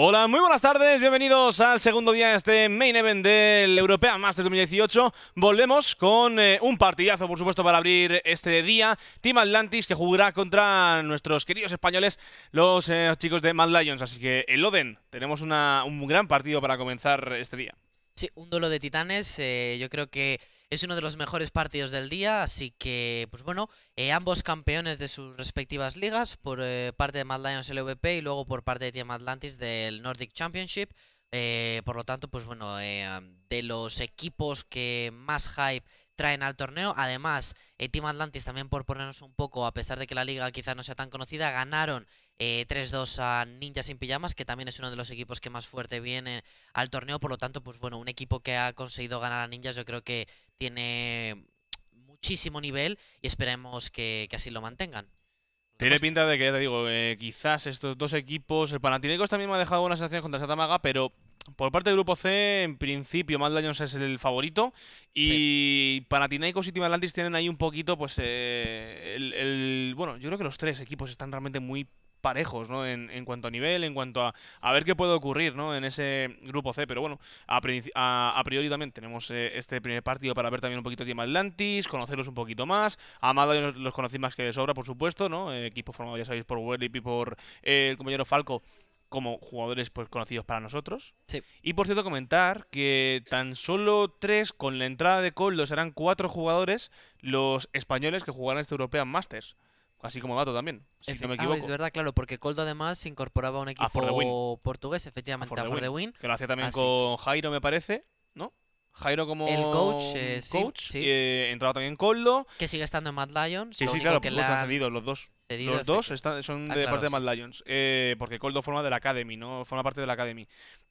Hola, muy buenas tardes, bienvenidos al segundo día de este Main Event del European Masters 2018. Volvemos con eh, un partidazo, por supuesto, para abrir este día. Team Atlantis que jugará contra nuestros queridos españoles, los eh, chicos de Mad Lions. Así que el Oden, tenemos un gran partido para comenzar este día. Sí, un duelo de titanes. Eh, yo creo que es uno de los mejores partidos del día, así que, pues bueno, eh, ambos campeones de sus respectivas ligas, por eh, parte de Mad Lions LVP y luego por parte de Team Atlantis del Nordic Championship. Eh, por lo tanto, pues bueno, de los equipos que más hype traen al torneo. Además, Team Atlantis también por ponernos un poco, a pesar de que la liga quizás no sea tan conocida, ganaron eh, 3-2 a Ninjas sin pijamas, que también es uno de los equipos que más fuerte viene al torneo. Por lo tanto, pues bueno, un equipo que ha conseguido ganar a Ninjas, yo creo que tiene muchísimo nivel y esperemos que, así lo mantengan. Tiene pinta de que, te digo, eh, quizás estos dos equipos, el Panathinaikos también me ha dejado buenas sensaciones contra Satamaga, pero por parte del grupo C, en principio, Mad es el favorito. Y sí. Panathinaikos y Team Atlantis tienen ahí un poquito, pues, eh, el, Bueno, yo creo que los tres equipos están realmente muy parejos, ¿no? En, cuanto a nivel, en cuanto a, a ver qué puede ocurrir, ¿no? En ese grupo C, pero bueno, a, a, priori también tenemos eh, este primer partido para ver también un poquito de Team Atlantis, conocerlos un poquito más. A Amado los, los conocí más que de sobra, por supuesto, ¿no? Eh, equipo formado, ya sabéis, por Welip y por eh, el compañero Falco como jugadores pues, conocidos para nosotros. Y por cierto, comentar que tan solo tres con la entrada de Coldo serán cuatro jugadores los españoles que jugarán este European Masters. Así como gato también, si no me ah, equivoco. es verdad, claro, porque Coldo además se incorporaba a un equipo portugués, efectivamente, a For, the win. Que lo hacía también ah, con Jairo, me parece, ¿no? Jairo como el coach, eh, eh, entraba también Coldo. Que sigue estando en Mad Lions. Sí, sí, claro, que han cedido los dos. los dos están, son ah, de parte de Mad Lions. Eh, porque Coldo forma de la Academy, ¿no? Forma parte de la Academy.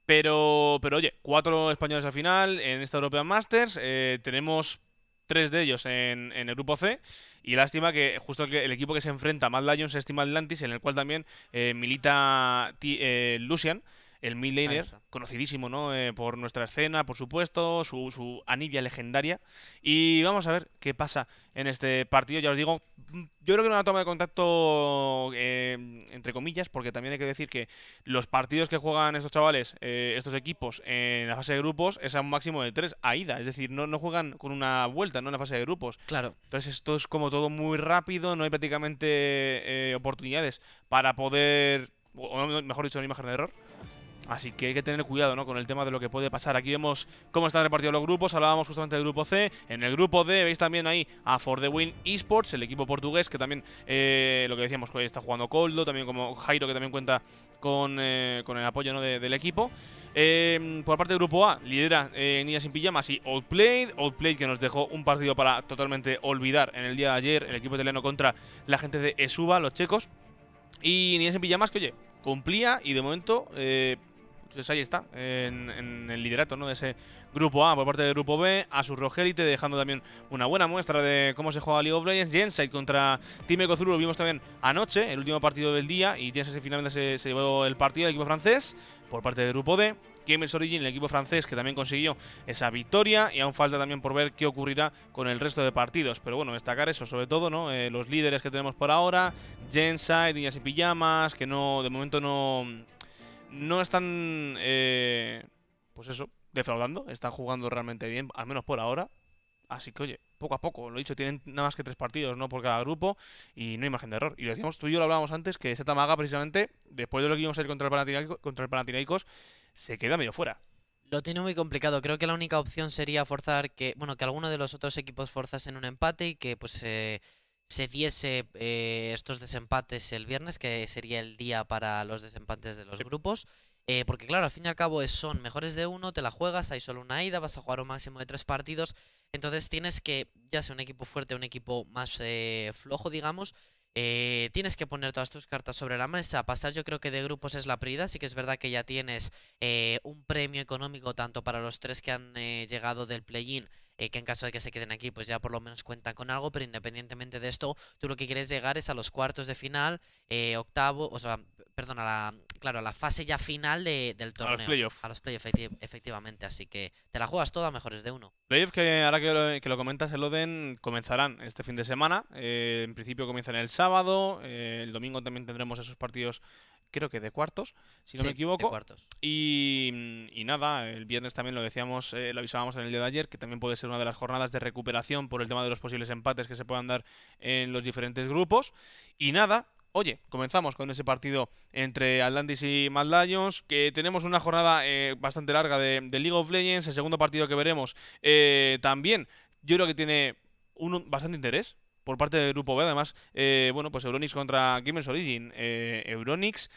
Pero, pero oye, cuatro españoles al final en esta European Masters. tenemos tres de ellos en, el grupo C. Y lástima que justo el, equipo que se enfrenta a Mad Lions es Team Atlantis, en el cual también eh, milita eh, Lucian el laner, conocidísimo ¿no? Eh, por nuestra escena, por supuesto, su, su anivia legendaria. Y vamos a ver qué pasa en este partido, ya os digo, mm, yo creo que una toma de contacto eh, entre comillas, porque también hay que decir que los partidos que juegan estos chavales, eh, estos equipos, en la fase de grupos es a un máximo de tres a ida, es decir, no, no juegan con una vuelta, no en la fase de grupos. Claro. Entonces esto es como todo muy rápido, no hay prácticamente oportunidades para poder, o mejor dicho, una imagen de error Así que hay que tener cuidado ¿no? con el tema de lo que puede pasar. Aquí vemos cómo están repartidos los grupos. Hablábamos justamente del grupo C. En el grupo D veis también ahí a For the Win Esports, el equipo portugués, que también, eh, lo que decíamos, está jugando Coldo, también como Jairo, que también cuenta con, eh, el apoyo del equipo. Em, por parte del grupo A, lidera eh, Niñas sin Pijamas y Outplayed. Outplayed que nos dejó un partido para totalmente olvidar en el día de ayer. El equipo italiano contra la gente de Esuba, los checos. Y Niñas Sin Pijamas, que oye, cumplía y de momento pues ahí está, en, el liderato ¿no? de ese grupo A por parte del grupo B. A su Rogelite dejando también una buena muestra de cómo se juega League of Legends. contra Time Kozuru lo vimos también anoche, el último partido del día. Y Jenside finalmente se, llevó el partido del equipo francés por parte del grupo D. Gamers Origin, el equipo francés que también consiguió esa victoria y aún falta también por ver qué ocurrirá con el resto de partidos. Pero bueno, destacar eso, sobre todo, ¿no? Eh, los líderes que tenemos por ahora, Genside, Niñas y Pijamas, que no, de momento no no están, eh, pues eso, defraudando, están jugando realmente bien, al menos por ahora. Así que, oye, poco a poco, lo he dicho, tienen nada más que tres partidos, ¿no? Por cada grupo y no hay margen de error. Y lo decíamos, tú y yo lo hablábamos antes, que esa Tamaga, precisamente, después de lo que íbamos a ir contra el panatinaicos, contra el se queda medio fuera. Lo tiene muy complicado. Creo que la única opción sería forzar que, bueno, que alguno de los otros equipos forzasen un empate y que, pues, eh, se diese eh, estos desempates el viernes, que sería el día para los desempates de los grupos. Eh, porque claro, al fin y al cabo son mejores de uno, te la juegas, hay solo una ida, vas a jugar un máximo de tres partidos. Entonces tienes que, ya sea un equipo fuerte o un equipo más eh, flojo, digamos, tienes que poner todas tus cartas sobre la mesa. Pasar yo creo que de grupos es la prioridad. Así que es verdad que ya tienes un premio económico tanto para los tres que han llegado del play-in eh, que en caso de que se queden aquí, pues ya por lo menos cuentan con algo, pero independientemente de esto, tú lo que quieres llegar es a los cuartos de final, eh, octavo, o sea, perdón, a la, claro, a la fase ya final de, del torneo. A los playoffs. A efectivamente. Así que te la juegas toda mejores de uno. Playoffs que ahora que lo, que lo comentas, el Oden, comenzarán este fin de semana. Eh, en principio comienzan el sábado. el domingo también tendremos esos partidos creo que de cuartos, si no me equivoco. De y, y, nada, el viernes también lo decíamos, eh, lo avisábamos en el día de ayer, que también puede ser una de las jornadas de recuperación por el tema de los posibles empates que se puedan dar en los diferentes grupos. Y nada, oye, comenzamos con ese partido entre Atlantis y Mad Lions, que tenemos una jornada eh, bastante larga de, League of Legends, el segundo partido que veremos eh, también. Yo creo que tiene un, bastante interés, por parte del grupo B. Además, eh, bueno, pues Euronix contra Gamers Origin. Eh, Euronix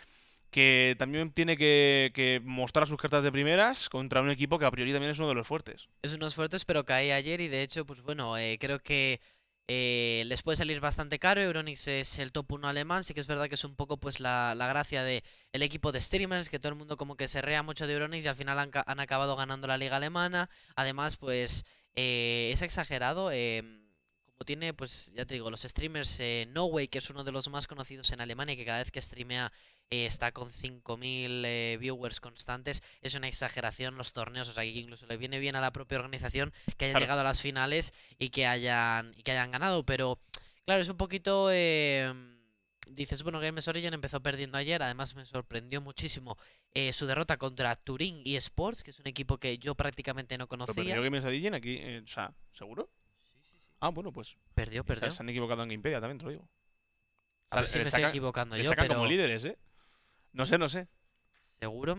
que también tiene que, que, mostrar sus cartas de primeras contra un equipo que a priori también es uno de los fuertes. Es uno de los fuertes, pero cae ayer y de hecho, pues bueno, eh, creo que eh, les puede salir bastante caro. Euronix es el top 1 alemán. Sí que es verdad que es un poco pues la, gracia del el equipo de streamers, que todo el mundo como que se rea mucho de Euronix y al final han, acabado ganando la liga alemana. Además, pues es exagerado. Eh, tiene, pues ya te digo, los streamers eh, No Way, que es uno de los más conocidos en Alemania, y que cada vez que streamea eh, está con 5.000 eh, viewers constantes. Es una exageración los torneos, o sea que incluso le viene bien a la propia organización que hayan llegado a las finales y que hayan, y que hayan ganado. Pero claro, es un poquito... Em, dices, bueno, Games Origin empezó perdiendo ayer, además me sorprendió muchísimo eh, su derrota contra Turing eSports, que es un equipo que yo prácticamente no conocía. ¿Pero Games aquí? o sea, ¿seguro? Ah, bueno, pues. Perdió, perdió. Se han equivocado en Imperia, también te lo digo. A ver si me estoy equivocando yo, pero... como líderes, ¿eh? No sé, no sé. Seguro...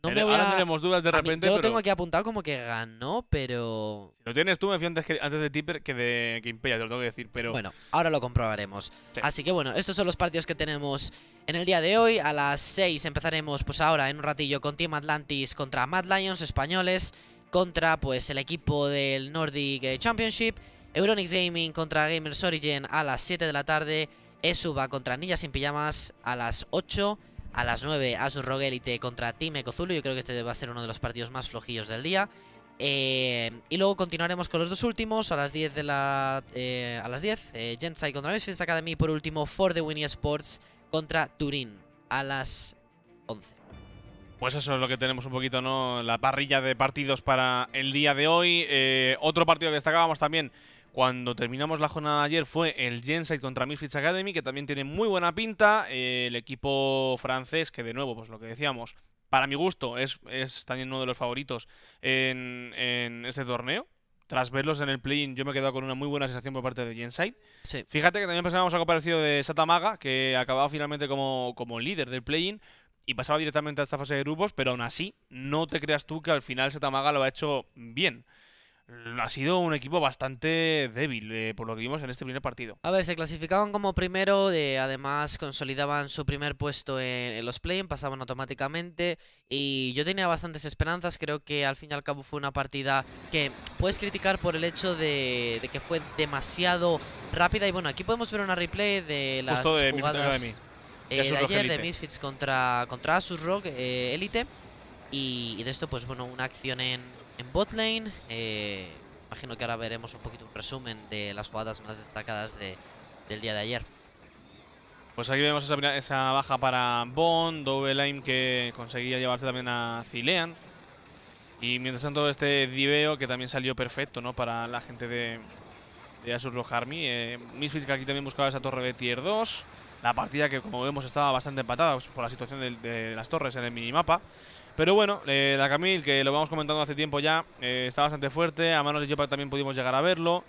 No me Ahora tenemos dudas de repente, Yo lo tengo aquí apuntado como que ganó, pero... Si lo tienes tú, me fío antes, de Tipper que de te lo tengo que decir, pero... Bueno, ahora lo comprobaremos. Así que bueno, estos son los partidos que tenemos en el día de hoy. A las 6 empezaremos, pues ahora, en un ratillo, con Team Atlantis contra Mad Lions españoles, contra, pues, el equipo del Nordic Championship... Euronix Gaming contra Gamers Origin a las 7 de la tarde. Esuba contra Nilla sin Pijamas a las 8. A las 9, Asus su contra Team Ecozulu. Yo creo que este va a ser uno de los partidos más flojillos del día. Eh, y luego continuaremos con los dos últimos. A las 10 de la. Eh, a las 10, Gensai eh, contra Misfits Academy. Por último, For the Winnie Sports contra Turín. A las 11. Pues eso es lo que tenemos un poquito, ¿no? La parrilla de partidos para el día de hoy. otro partido que destacábamos también cuando terminamos la jornada de ayer fue el Gen.Side contra Misfits Academy, que también tiene muy buena pinta. Eh, el equipo francés, que de nuevo, pues lo que decíamos, para mi gusto, es, también uno de los favoritos en, este torneo. Tras verlos en el play-in, yo me he quedado con una muy buena sensación por parte de Gen.Side. Fíjate que también pensábamos algo parecido de Satamaga, que acababa finalmente como, como líder del play-in y pasaba directamente a esta fase de grupos, pero aún así, no te creas tú que al final Satamaga lo ha hecho bien ha sido un equipo bastante débil, eh, por lo que vimos en este primer partido. A ver, se clasificaban como primero, además consolidaban su primer puesto en, los play pasaban automáticamente y yo tenía bastantes esperanzas, creo que al fin y al cabo fue una partida que puedes criticar por el hecho de, que fue demasiado rápida y bueno, aquí podemos ver una replay de las de jugadas eh, de, ayer de Misfits contra, contra Asus Rock Elite eh, y de esto pues bueno, una acción en en botlane, eh, imagino que ahora veremos un poquito un resumen de las jugadas más destacadas del día de ayer. Pues aquí vemos esa, baja para Bond, Double Aim que conseguía llevarse también a Zilean. Y mientras tanto este diveo que también salió perfecto ¿no? para la gente de, de eh, Misfits que aquí también buscaba esa torre de tier 2. La partida que como vemos estaba bastante empatada pues, por la situación de las torres en el minimapa. Pero bueno, la eh, Camille, que lo vamos comentando hace tiempo ya, eh, está bastante fuerte. A manos de Yopa también pudimos llegar a verlo.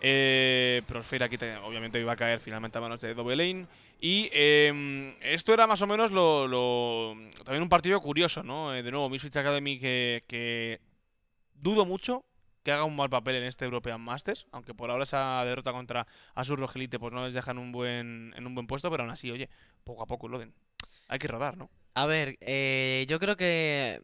Eh, aquí obviamente iba a caer finalmente a manos de Double Lane. Y em, esto era más o menos lo, también un partido curioso, ¿no? Eh, de nuevo, Misfits Academy que, dudo mucho que haga un mal papel en este European Masters, aunque por ahora esa derrota contra Azur Rogelite pues no les dejan un buen, en un buen puesto, pero aún así, oye, poco a poco lo den. Hay que rodar, ¿no? A ver, eh, yo creo que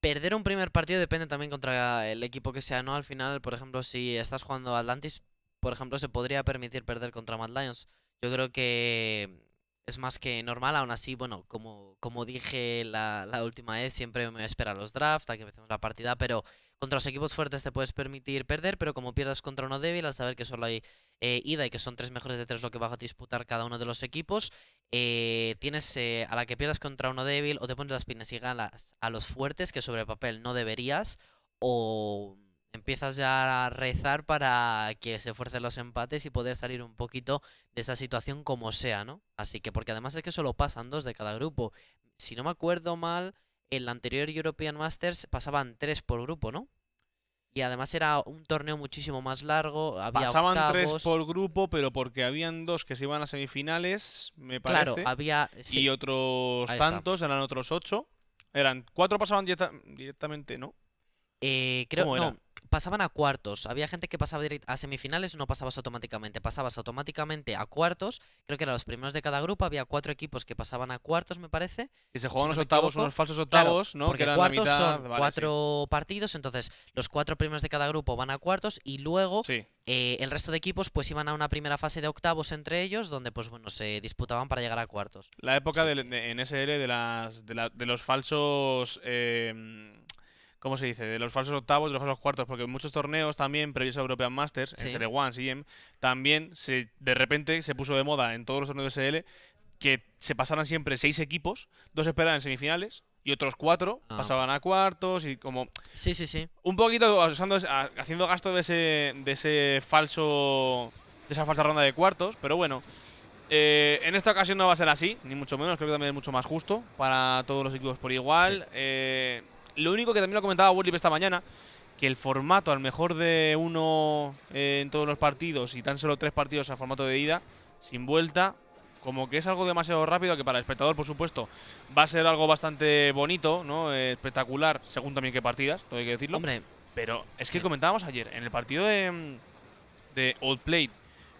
perder un primer partido depende también contra el equipo que sea, ¿no? Al final, por ejemplo, si estás jugando Atlantis, por ejemplo, se podría permitir perder contra Mad Lions. Yo creo que es más que normal, aún así, bueno, como, como dije la, última vez, siempre me espera los drafts, a que empecemos la partida, pero contra los equipos fuertes te puedes permitir perder, pero como pierdas contra uno débil, al saber que solo hay eh, ida y que son tres mejores de tres lo que vas a disputar cada uno de los equipos. Eh, tienes eh, a la que pierdas contra uno débil o te pones las pines y ganas a los fuertes que sobre papel no deberías o empiezas ya a rezar para que se fuercen los empates y poder salir un poquito de esa situación como sea, ¿no? Así que, porque además es que solo pasan dos de cada grupo. Si no me acuerdo mal, en la anterior European Masters pasaban tres por grupo, ¿no? y además era un torneo muchísimo más largo. Había Pasaban tres por grupo, pero porque habían dos que se iban a semifinales, me parece. Claro, había. Y otros tantos, eran otros ocho. Eran cuatro pasaban directamente, ¿no? Eh, creo que no pasaban a cuartos. Había gente que pasaba a semifinales, no pasabas automáticamente. Pasabas automáticamente a cuartos. Creo que eran los primeros de cada grupo. Había cuatro equipos que pasaban a cuartos, me parece. Y se jugaban los octavos, unos falsos octavos, ¿no? Porque eran cuartos son cuatro partidos. Entonces, los cuatro primeros de cada grupo van a cuartos y luego eh, el resto de equipos pues iban a una primera fase de octavos entre ellos, donde pues bueno, se disputaban para llegar a cuartos. La época de, en de, las, de, de los falsos. Eh, ¿cómo se dice? De los falsos octavos, de los falsos cuartos, porque en muchos torneos también, previos a European Masters, sí. en One, CM, también se, de repente se puso de moda en todos los torneos de SL que se pasaran siempre seis equipos, dos esperaban en semifinales, y otros cuatro ah. pasaban a cuartos y como... Sí, sí, sí. Un poquito usando, haciendo gasto de ese, de ese falso... de esa falsa ronda de cuartos, pero bueno. Eh, en esta ocasión no va a ser así, ni mucho menos, creo que también es mucho más justo para todos los equipos por igual. Eh, lo único que también lo comentaba Warlip esta mañana, que el formato al mejor de uno eh, en todos los partidos y tan solo tres partidos al formato de ida, sin vuelta, como que es algo demasiado rápido, que para el espectador, por supuesto, va a ser algo bastante bonito, ¿no? Eh, espectacular, según también qué partidas, hay que decirlo. Hombre. Pero es que comentábamos ayer, en el partido de, mm, de Outplay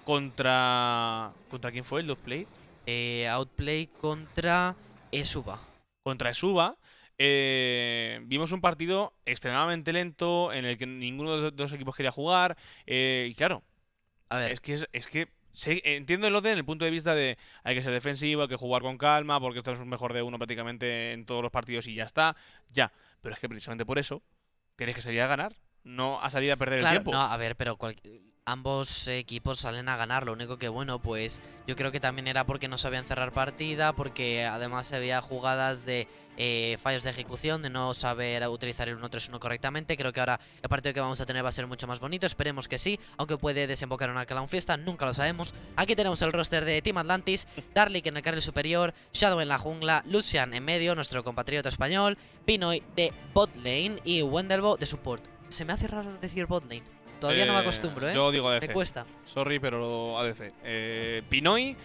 contra... ¿Contra quién fue el Outplay? Eh, Outplay contra Esuba. Contra Esuba, eh, vimos un partido extremadamente lento en el que ninguno de los dos equipos quería jugar. Eh, y claro, a ver. es que, es, que entiendo el orden en el punto de vista de hay que ser defensivo, hay que jugar con calma, porque esto es un mejor de uno prácticamente en todos los partidos y ya está, ya. Pero es que precisamente por eso tienes que salir a ganar, no a salir a perder el tiempo. a ver, pero cualquier ambos equipos salen a ganar. Lo único que, bueno, pues yo creo que también era porque no sabían cerrar partida, porque además había jugadas de eh, fallos de ejecución, de no saber utilizar el 1-3-1 correctamente. Creo que ahora el partido que vamos a tener va a ser mucho más bonito, esperemos que sí, aunque puede desembocar en una clown fiesta, nunca lo sabemos. Aquí tenemos el roster de Team Atlantis, Darlik en el carril superior, Shadow en la jungla, Lucian en medio, nuestro compatriota español, Pinoy de bot lane y Wendelbo de support. Se me hace raro decir bot Todavía no me eh, acostumbro, ¿eh? Yo digo ADC. Me cuesta. Sorry, pero ADC. Eh, Pinoy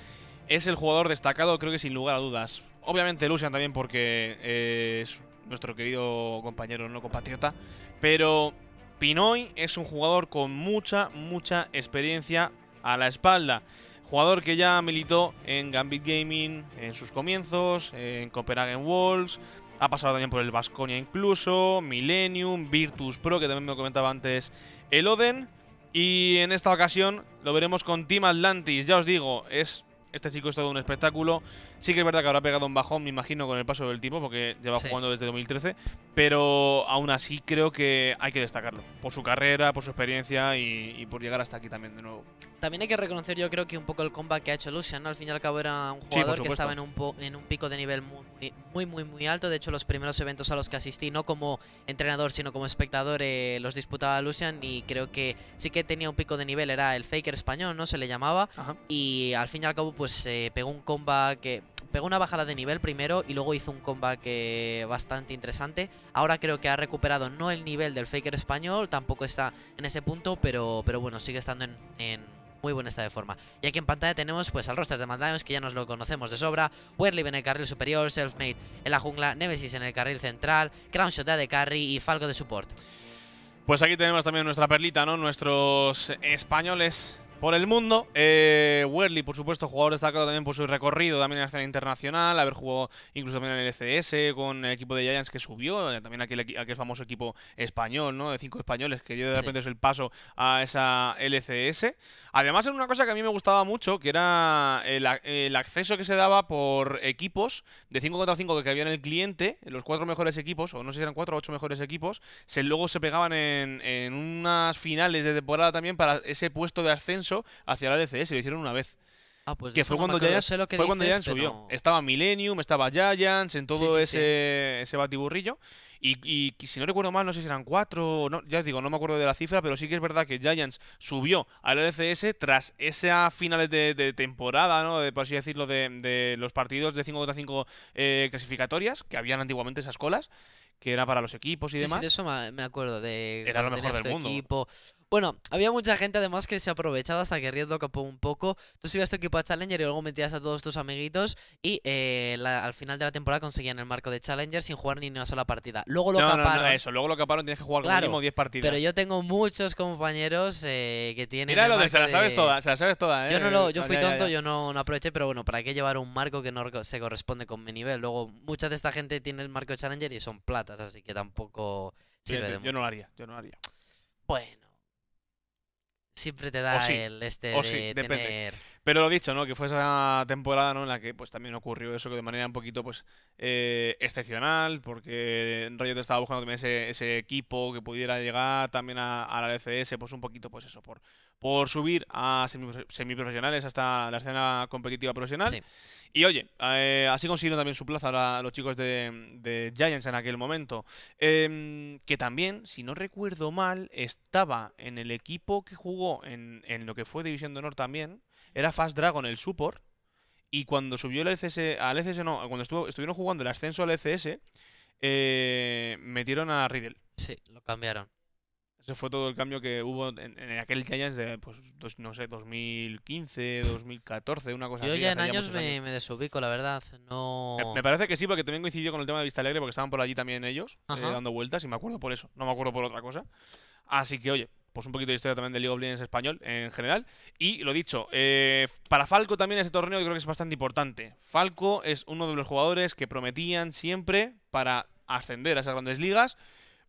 es el jugador destacado, creo que sin lugar a dudas. Obviamente Lucian también porque eh, es nuestro querido compañero no compatriota. Pero Pinoy es un jugador con mucha, mucha experiencia a la espalda. Jugador que ya militó en Gambit Gaming en sus comienzos, en Copenhagen Wolves, ha pasado también por el Vasconia incluso, Millennium, Virtus Pro, que también me comentaba antes el Oden. Y en esta ocasión lo veremos con Team Atlantis. Ya os digo, es este chico es todo un espectáculo. Sí que es verdad que habrá pegado un bajón, me imagino, con el paso del tiempo, porque lleva jugando desde 2013, pero aún así creo que hay que destacarlo, por su carrera, por su experiencia y, por llegar hasta aquí también de nuevo. También hay que reconocer, yo creo que un poco el comeback que ha hecho Lucian, ¿no? Al fin y al cabo era un jugador que estaba en un, en un pico de nivel muy, muy, muy, alto. De hecho, los primeros eventos a los que asistí, no como entrenador, sino como espectador, eh, los disputaba Lucian y creo que sí que tenía un pico de nivel. Era el faker español, ¿no? Se le llamaba. Y al fin y al cabo, pues eh, pegó un comeback... que pegó una bajada de nivel primero y luego hizo un comeback eh, bastante interesante. Ahora creo que ha recuperado no el nivel del Faker español, tampoco está en ese punto, pero, pero bueno, sigue estando en, muy buena estado de forma. Y aquí en pantalla tenemos pues al roster de Mandaeus, que ya nos lo conocemos de sobra, Werlib en el carril superior, Selfmade en la jungla, Nemesis en el carril central, Crownshot de AD Carry y Falco de support. Pues aquí tenemos también nuestra perlita, ¿no? Nuestros españoles por el mundo. Eh, por supuesto, jugador destacado también por su recorrido también en la escena internacional, haber jugado incluso también en el LCS con el equipo de Giants que subió, eh, también aquel, aquel, famoso equipo español, ¿no? De cinco españoles que dio de repente el paso a esa LCS. Además, era una cosa que a mí me gustaba mucho, que era el, acceso que se daba por equipos de 5 contra 5 que había en el cliente, los cuatro mejores equipos, o no sé si eran cuatro o ocho mejores equipos, se, luego se pegaban en unas finales de temporada también para ese puesto de ascenso hacia la LCS, lo hicieron una vez. Ah, pues que fue cuando, ya fue Giants subió. Estaba Millennium, estaba Giants, en todo ese, ese batiburrillo. Y, si no recuerdo mal, no sé si eran cuatro, no, ya os digo, no me acuerdo de la cifra, pero sí que es verdad que Giants subió al LCS tras esa final de, temporada, ¿no? De, por así decirlo, de, los partidos de 5 contra 5 eh, clasificatorias, que habían antiguamente esas colas que era para los equipos y demás. de eso me acuerdo, de era lo mejor del mundo. Bueno, había mucha gente además que se aprovechaba hasta que Riot lo capó un poco. Tú subías tu equipo a Challenger y luego metías a todos tus amiguitos y eh, al final de la temporada conseguían el marco de Challenger sin jugar ni una sola partida. Luego lo caparon. No, no, eso. Luego lo caparon, tienes que jugar al mínimo 10 partidas. Pero yo tengo muchos compañeros eh, que tienen. Mira lo de, se la sabes toda, se la sabes toda, ¿eh? Yo, no eh. lo, yo fui tonto, yo no, no aproveché, pero bueno, ¿para qué llevar un marco que no se corresponde con mi nivel? Luego, mucha de esta gente tiene el marco de Challenger y son platas, así que tampoco. Sirve de yo no lo haría, yo no lo haría. Bueno. Siempre te da el este de tener... Pero lo dicho, ¿no? Que fue esa temporada, ¿no? En la que pues también ocurrió eso que de manera un poquito, pues, eh, excepcional, porque Rayo te estaba buscando también ese, equipo que pudiera llegar también a, la LCS, pues un poquito, pues eso, por, por subir a semiprofesionales hasta la escena competitiva profesional. Y oye, eh, así consiguieron también su plaza los chicos de, Giants en aquel momento. Em, que también, si no recuerdo mal, estaba en el equipo que jugó en, en lo que fue División de Honor también, era Fast Dragon el support. Y cuando subió el LCS. E al ECS no, cuando estuvieron jugando el ascenso al ECS, eh, metieron a Riddle. Sí, lo cambiaron. Ese fue todo el cambio que hubo en, aquel Giants de, pues, no sé, 2015, 2014, una cosa así. Yo ya en años me, desubico, la verdad. No... Me, parece que sí, porque también coincidió con el tema de Vista Alegre, porque estaban por allí también ellos, eh, dando vueltas, y me acuerdo por eso, no me acuerdo por otra cosa. Así que, oye, pues un poquito de historia también del League of Legends español en general. Y lo dicho, eh, para Falco también este torneo yo creo que es bastante importante. Falco es uno de los jugadores que prometían siempre para ascender a esas grandes ligas.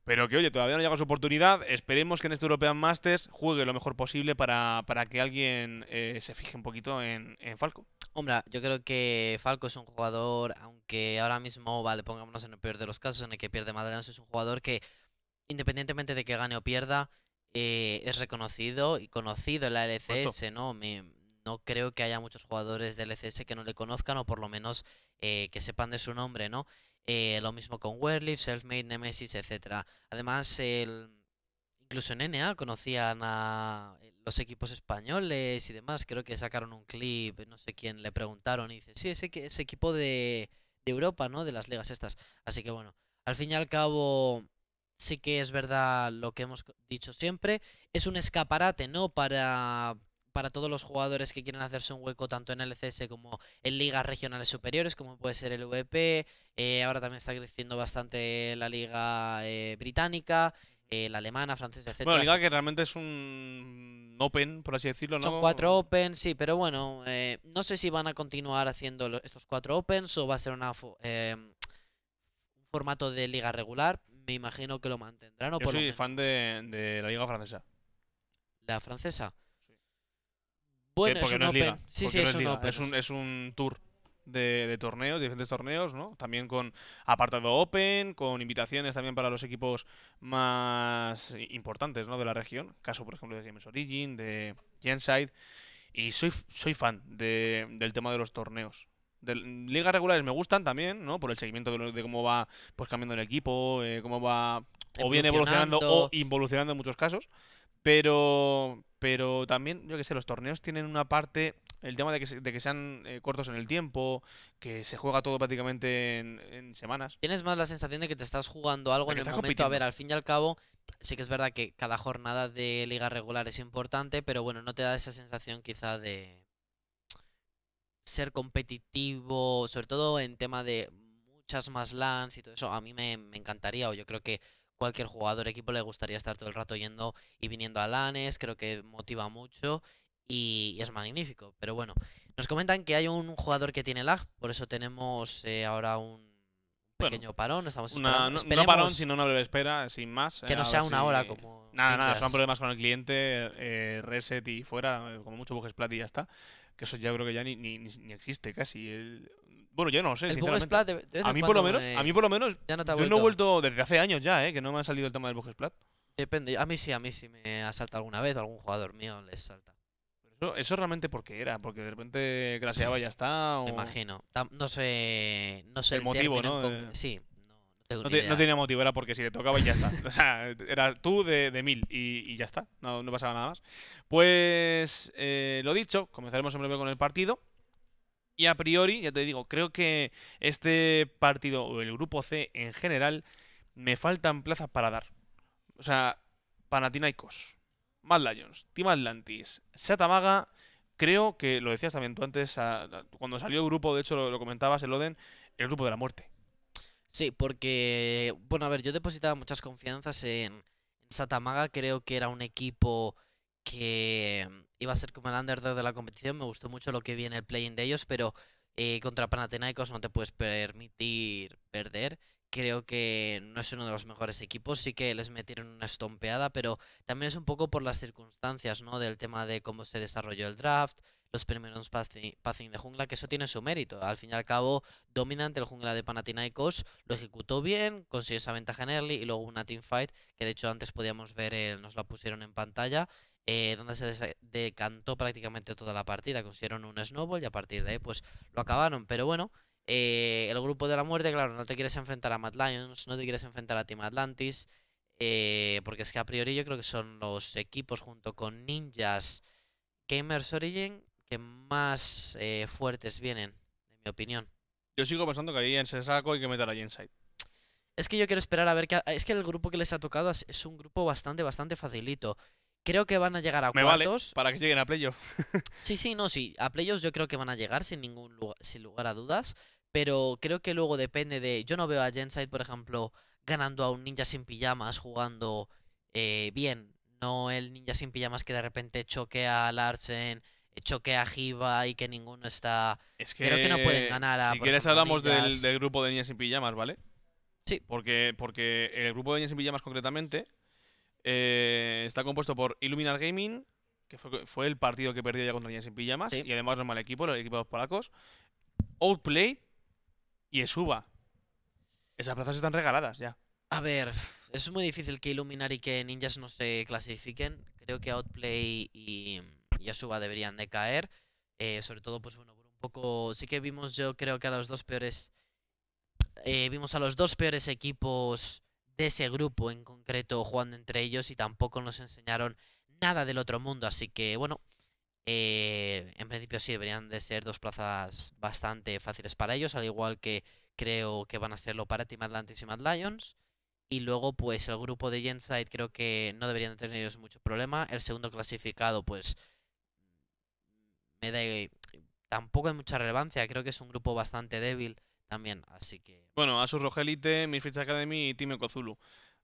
Pero que, oye, todavía no llega su oportunidad. Esperemos que en este European Masters juegue lo mejor posible para, que alguien eh, se fije un poquito en, en Falco. Hombre, yo creo que Falco es un jugador, aunque ahora mismo, vale, pongámonos en el peor de los casos, en el que pierde Madrid, es un jugador que, independientemente de que gane o pierda, eh, es reconocido y conocido en la LCS, ¿no? no creo que haya muchos jugadores de LCS que no le conozcan o por lo menos eh, que sepan de su nombre, ¿no? Eh, lo mismo con Werlif, Selfmade, Nemesis, etc. Además, el, incluso en NA conocían a los equipos españoles y demás. Creo que sacaron un clip, no sé quién le preguntaron y dice, sí, ese, ese equipo de, de Europa, ¿no? De las ligas estas. Así que bueno, al fin y al cabo sí que es verdad lo que hemos dicho siempre. Es un escaparate, ¿no? Para, para todos los jugadores que quieren hacerse un hueco tanto en LCS como en ligas regionales superiores, como puede ser el VP. Eh, ahora también está creciendo bastante la liga eh, británica, eh, la alemana, francesa, etc. Bueno, liga que realmente es un Open, por así decirlo, Son cuatro Open, sí, pero bueno, no sé si van a continuar haciendo estos cuatro Opens o va a ser una un formato de liga regular me imagino que lo mantendrán. O Yo por soy fan de, la liga francesa. ¿La francesa? Sí. Bueno, es un Open. Sí, sí, es, un, tour. De, de, torneos, diferentes torneos, ¿no? También con apartado Open, con invitaciones también para los equipos más importantes, ¿no? De la región. Caso, por ejemplo, de James Origin, de Genside. Y soy, soy fan del tema de los torneos ligas regulares me gustan también, ¿no? Por el seguimiento de, cómo va pues cambiando el equipo, eh, cómo va o viene evolucionando o involucionando en muchos casos. Pero, pero también, yo que sé, los torneos tienen una parte, el tema de que, de que sean eh, cortos en el tiempo, que se juega todo prácticamente en, semanas. Tienes más la sensación de que te estás jugando algo en el momento. A ver, al fin y al cabo, sí que es verdad que cada jornada de liga regular es importante, pero bueno, no te da esa sensación quizá de, ser competitivo, sobre todo en tema de muchas más LANs y todo eso, a mí me, encantaría, o yo creo que cualquier jugador equipo le gustaría estar todo el rato yendo y viniendo a LANes, creo que motiva mucho y, es magnífico. Pero bueno, nos comentan que hay un jugador que tiene lag, por eso tenemos eh, ahora un pequeño parón. Estamos una, no, parón, sino una breve espera, sin más. Eh, que no sea una hora como... Nada, nada, son problemas con el cliente, eh, reset y fuera, como mucho bujes plat y ya está que eso ya creo que ya ni, existe casi. El, bueno, yo no sé. a mí por lo menos, a mí por lo menos, yo no he vuelto desde hace años ya, ¿eh? que no me ha salido el tema del Bug Splat. Depende, a mí sí, a mí sí me ha asalta alguna vez, algún jugador mío les salta. Eso, eso realmente porque era, porque de repente graseaba y ya está. Me imagino. No sé, no sé el, motivo, ¿no? Sí, no, tenía motivo, era porque si te tocaba y ya está. o sea, era tú de, mil y, ya está, no, pasaba nada más. Pues eh, lo dicho, comenzaremos en breve con el partido. Y a priori, ya te digo, creo que este partido, o el grupo C en general, me faltan plazas para dar. O sea, Panathinaikos, Mad Lions, Team Atlantis, Satamaga, creo que lo decías también tú antes, cuando salió el grupo, de hecho lo, lo comentabas, el Oden, el grupo de la muerte. Sí, porque, bueno, a ver, yo depositaba muchas confianzas en, Satamaga, creo que era un equipo que em, iba a ser como el underdog de la competición, me gustó mucho lo que vi en el playing de ellos, pero eh, contra Panathinaikos no te puedes permitir perder creo que no es uno de los mejores equipos. Sí que les metieron una estompeada, pero también es un poco por las circunstancias, ¿no? Del tema de cómo se desarrolló el draft, los primeros passing de jungla, que eso tiene su mérito. Al fin y al cabo, Dominante el jungla de Panathinaikos, lo ejecutó bien, consiguió esa ventaja en early y luego una teamfight, que de hecho antes podíamos ver, nos la pusieron en pantalla, eh, donde se decantó prácticamente toda la partida. Consiguieron un snowball y a partir de ahí pues lo acabaron. Pero bueno, eh, el grupo de la muerte, claro, no te quieres enfrentar a Mad Lions, no te quieres enfrentar a Team Atlantis, eh, porque es que a priori yo creo que son los equipos junto con Ninjas. Gamers Origin que más eh, fuertes vienen, en mi opinión. Yo sigo pensando que ahí en saco hay que meter a Genside. Es que yo quiero esperar a ver que... Es que el grupo que les ha tocado es un grupo bastante, bastante facilito. Creo que van a llegar a Me para que lleguen a playoffs. sí, sí, no, sí. A playoffs yo creo que van a llegar sin ningún lugar, sin lugar a dudas. Pero creo que luego depende de. Yo no veo a Genside, por ejemplo, ganando a un ninja sin pijamas jugando eh, bien. No el ninja sin pijamas que de repente choquea a Larsen choque a Jiva y que ninguno está. Es que, Creo que no pueden ganar a. Si quieres, hablamos del, grupo de niñas en pijamas, ¿vale? Sí. Porque, porque el grupo de niñas en pijamas, concretamente, eh, está compuesto por Illuminar Gaming, que fue, el partido que perdió ya contra niñas en pijamas, y además no mal equipo, el equipo de los polacos. Outplay y Esuba. Esas plazas están regaladas ya. A ver, es muy difícil que Illuminar y que Ninjas no se clasifiquen. Creo que Outplay y suba deberían de caer. Eh, sobre todo, pues bueno, por un poco. Sí que vimos, yo creo que a los dos peores. Eh, vimos a los dos peores equipos de ese grupo en concreto jugando entre ellos y tampoco nos enseñaron nada del otro mundo. Así que, bueno, eh, en principio sí deberían de ser dos plazas bastante fáciles para ellos, al igual que creo que van a serlo para Team Atlantis y Mad Lions. Y luego, pues el grupo de Genside creo que no deberían tener ellos mucho problema. El segundo clasificado, pues me da eh, tampoco hay mucha relevancia. Creo que es un grupo bastante débil también, así que... Bueno, a Asus Rogelite, Misfits Academy y Team Kozulu.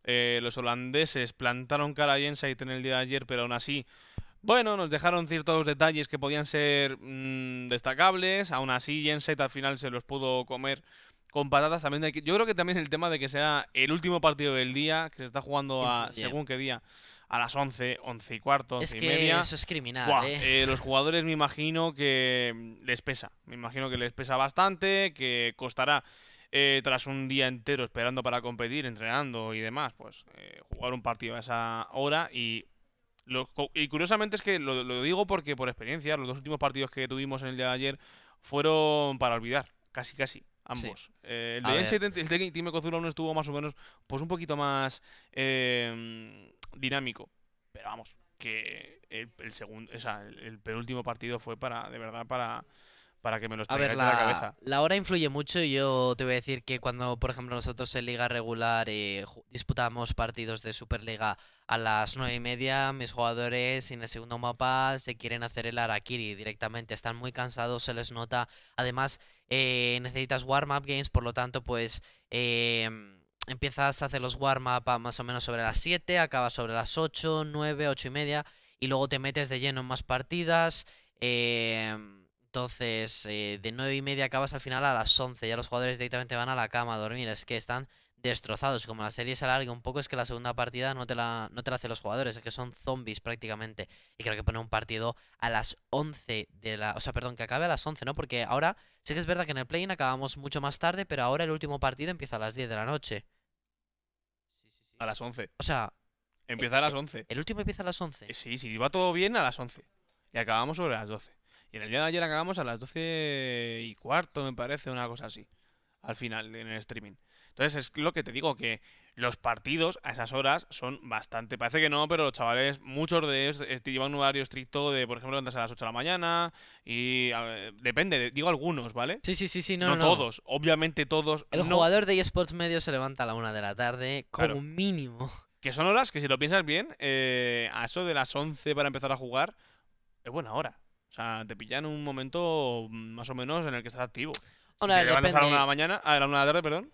Eh, los holandeses plantaron cara a en el día de ayer, pero aún así... Bueno, nos dejaron ciertos detalles que podían ser mm, destacables. Aún así, Jenset al final se los pudo comer con patatas. También yo creo que también el tema de que sea el último partido del día, que se está jugando a según qué día a las 11, 11 y cuarto, 11 y media. Eh. Eh, los jugadores me imagino que mm, les pesa. Me imagino que les pesa bastante, que costará. Eh, tras un día entero esperando para competir, entrenando y demás, pues jugar un partido a esa hora y lo, y curiosamente es que lo, digo porque por experiencia, los dos últimos partidos que tuvimos en el día de ayer fueron para olvidar, casi casi. Ambos. Eh, el de el de Team 1 estuvo más o menos, pues un poquito más em, dinámico. Pero vamos, que el, segundo, o sea, el, penúltimo partido fue para, de verdad, para, para que me los traigáis la, la cabeza. La hora influye mucho. Yo te voy a decir que cuando, por ejemplo, nosotros en Liga Regular eh, disputamos partidos de Superliga a las nueve y media, mis jugadores en el segundo mapa se quieren hacer el Arakiri directamente. Están muy cansados, se les nota. Además eh, necesitas warm-up games, por lo tanto, pues eh, empiezas a hacer los warm-up más o menos sobre las 7, acabas sobre las 8, 9, 8 y media, y luego te metes de lleno en más partidas. Eh, entonces, de 9 y media acabas al final a las 11, ya los jugadores directamente van a la cama a dormir, es que están destrozados. Como la serie se alarga un poco, es que la segunda partida no te la, no te hacen los jugadores, es que son zombies prácticamente. Y creo que pone un partido a las 11 de la... O sea, perdón, que acabe a las 11, ¿no? Porque ahora, sí que es verdad que en el play-in acabamos mucho más tarde, pero ahora el último partido empieza a las 10 de la noche. Sí, sí, sí. A las 11. O sea... Empieza a las 11. ¿El último empieza a las 11? Eh, sí, sí, va todo bien a las 11. Y acabamos sobre las 12. Y en el día de ayer acabamos a las 12 y cuarto, me parece, una cosa así. Al final, en el streaming. Entonces es lo que te digo, que los partidos a esas horas son bastante. Parece que no, pero los chavales, muchos de ellos llevan un horario estricto de, por ejemplo, antes a las 8 de la mañana. Y depende, digo algunos, ¿vale? Sí, sí, sí, sí, no. No, no. todos, obviamente todos. El jugador de eSports Medio se levanta a la 1 de la tarde, como mínimo. Que son horas que, si lo piensas bien, eh, a eso de las 11 para empezar a jugar, es buena hora. O sea, te pillan un momento mm, más o menos en el que estás activo. a la 1 de la mañana, a la 1 de la tarde, perdón.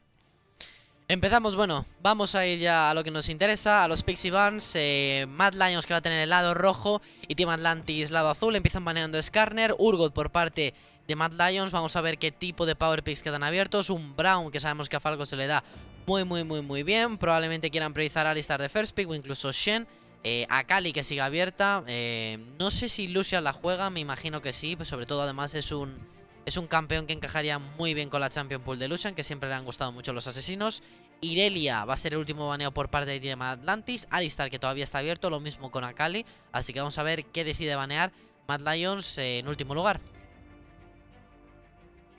Empezamos, bueno, vamos a ir ya a lo que nos interesa, a los Pixie vans eh, Mad Lions que va a tener el lado rojo y Team Atlantis lado azul, empiezan baneando Skarner, Urgot por parte de Mad Lions, vamos a ver qué tipo de Power Picks quedan abiertos, un Brown que sabemos que a Falco se le da muy muy muy muy bien, probablemente quieran priorizar a Alistar de First Pick o incluso Shen, eh, a Kali que siga abierta, eh, no sé si Lucian la juega, me imagino que sí, pues sobre todo además es un es un campeón que encajaría muy bien con la Champion Pool de Lucian, que siempre le han gustado mucho los asesinos. Irelia va a ser el último baneo por parte de Team Atlantis. Alistar, que todavía está abierto, lo mismo con Akali. Así que vamos a ver qué decide banear Mad Lions en último lugar.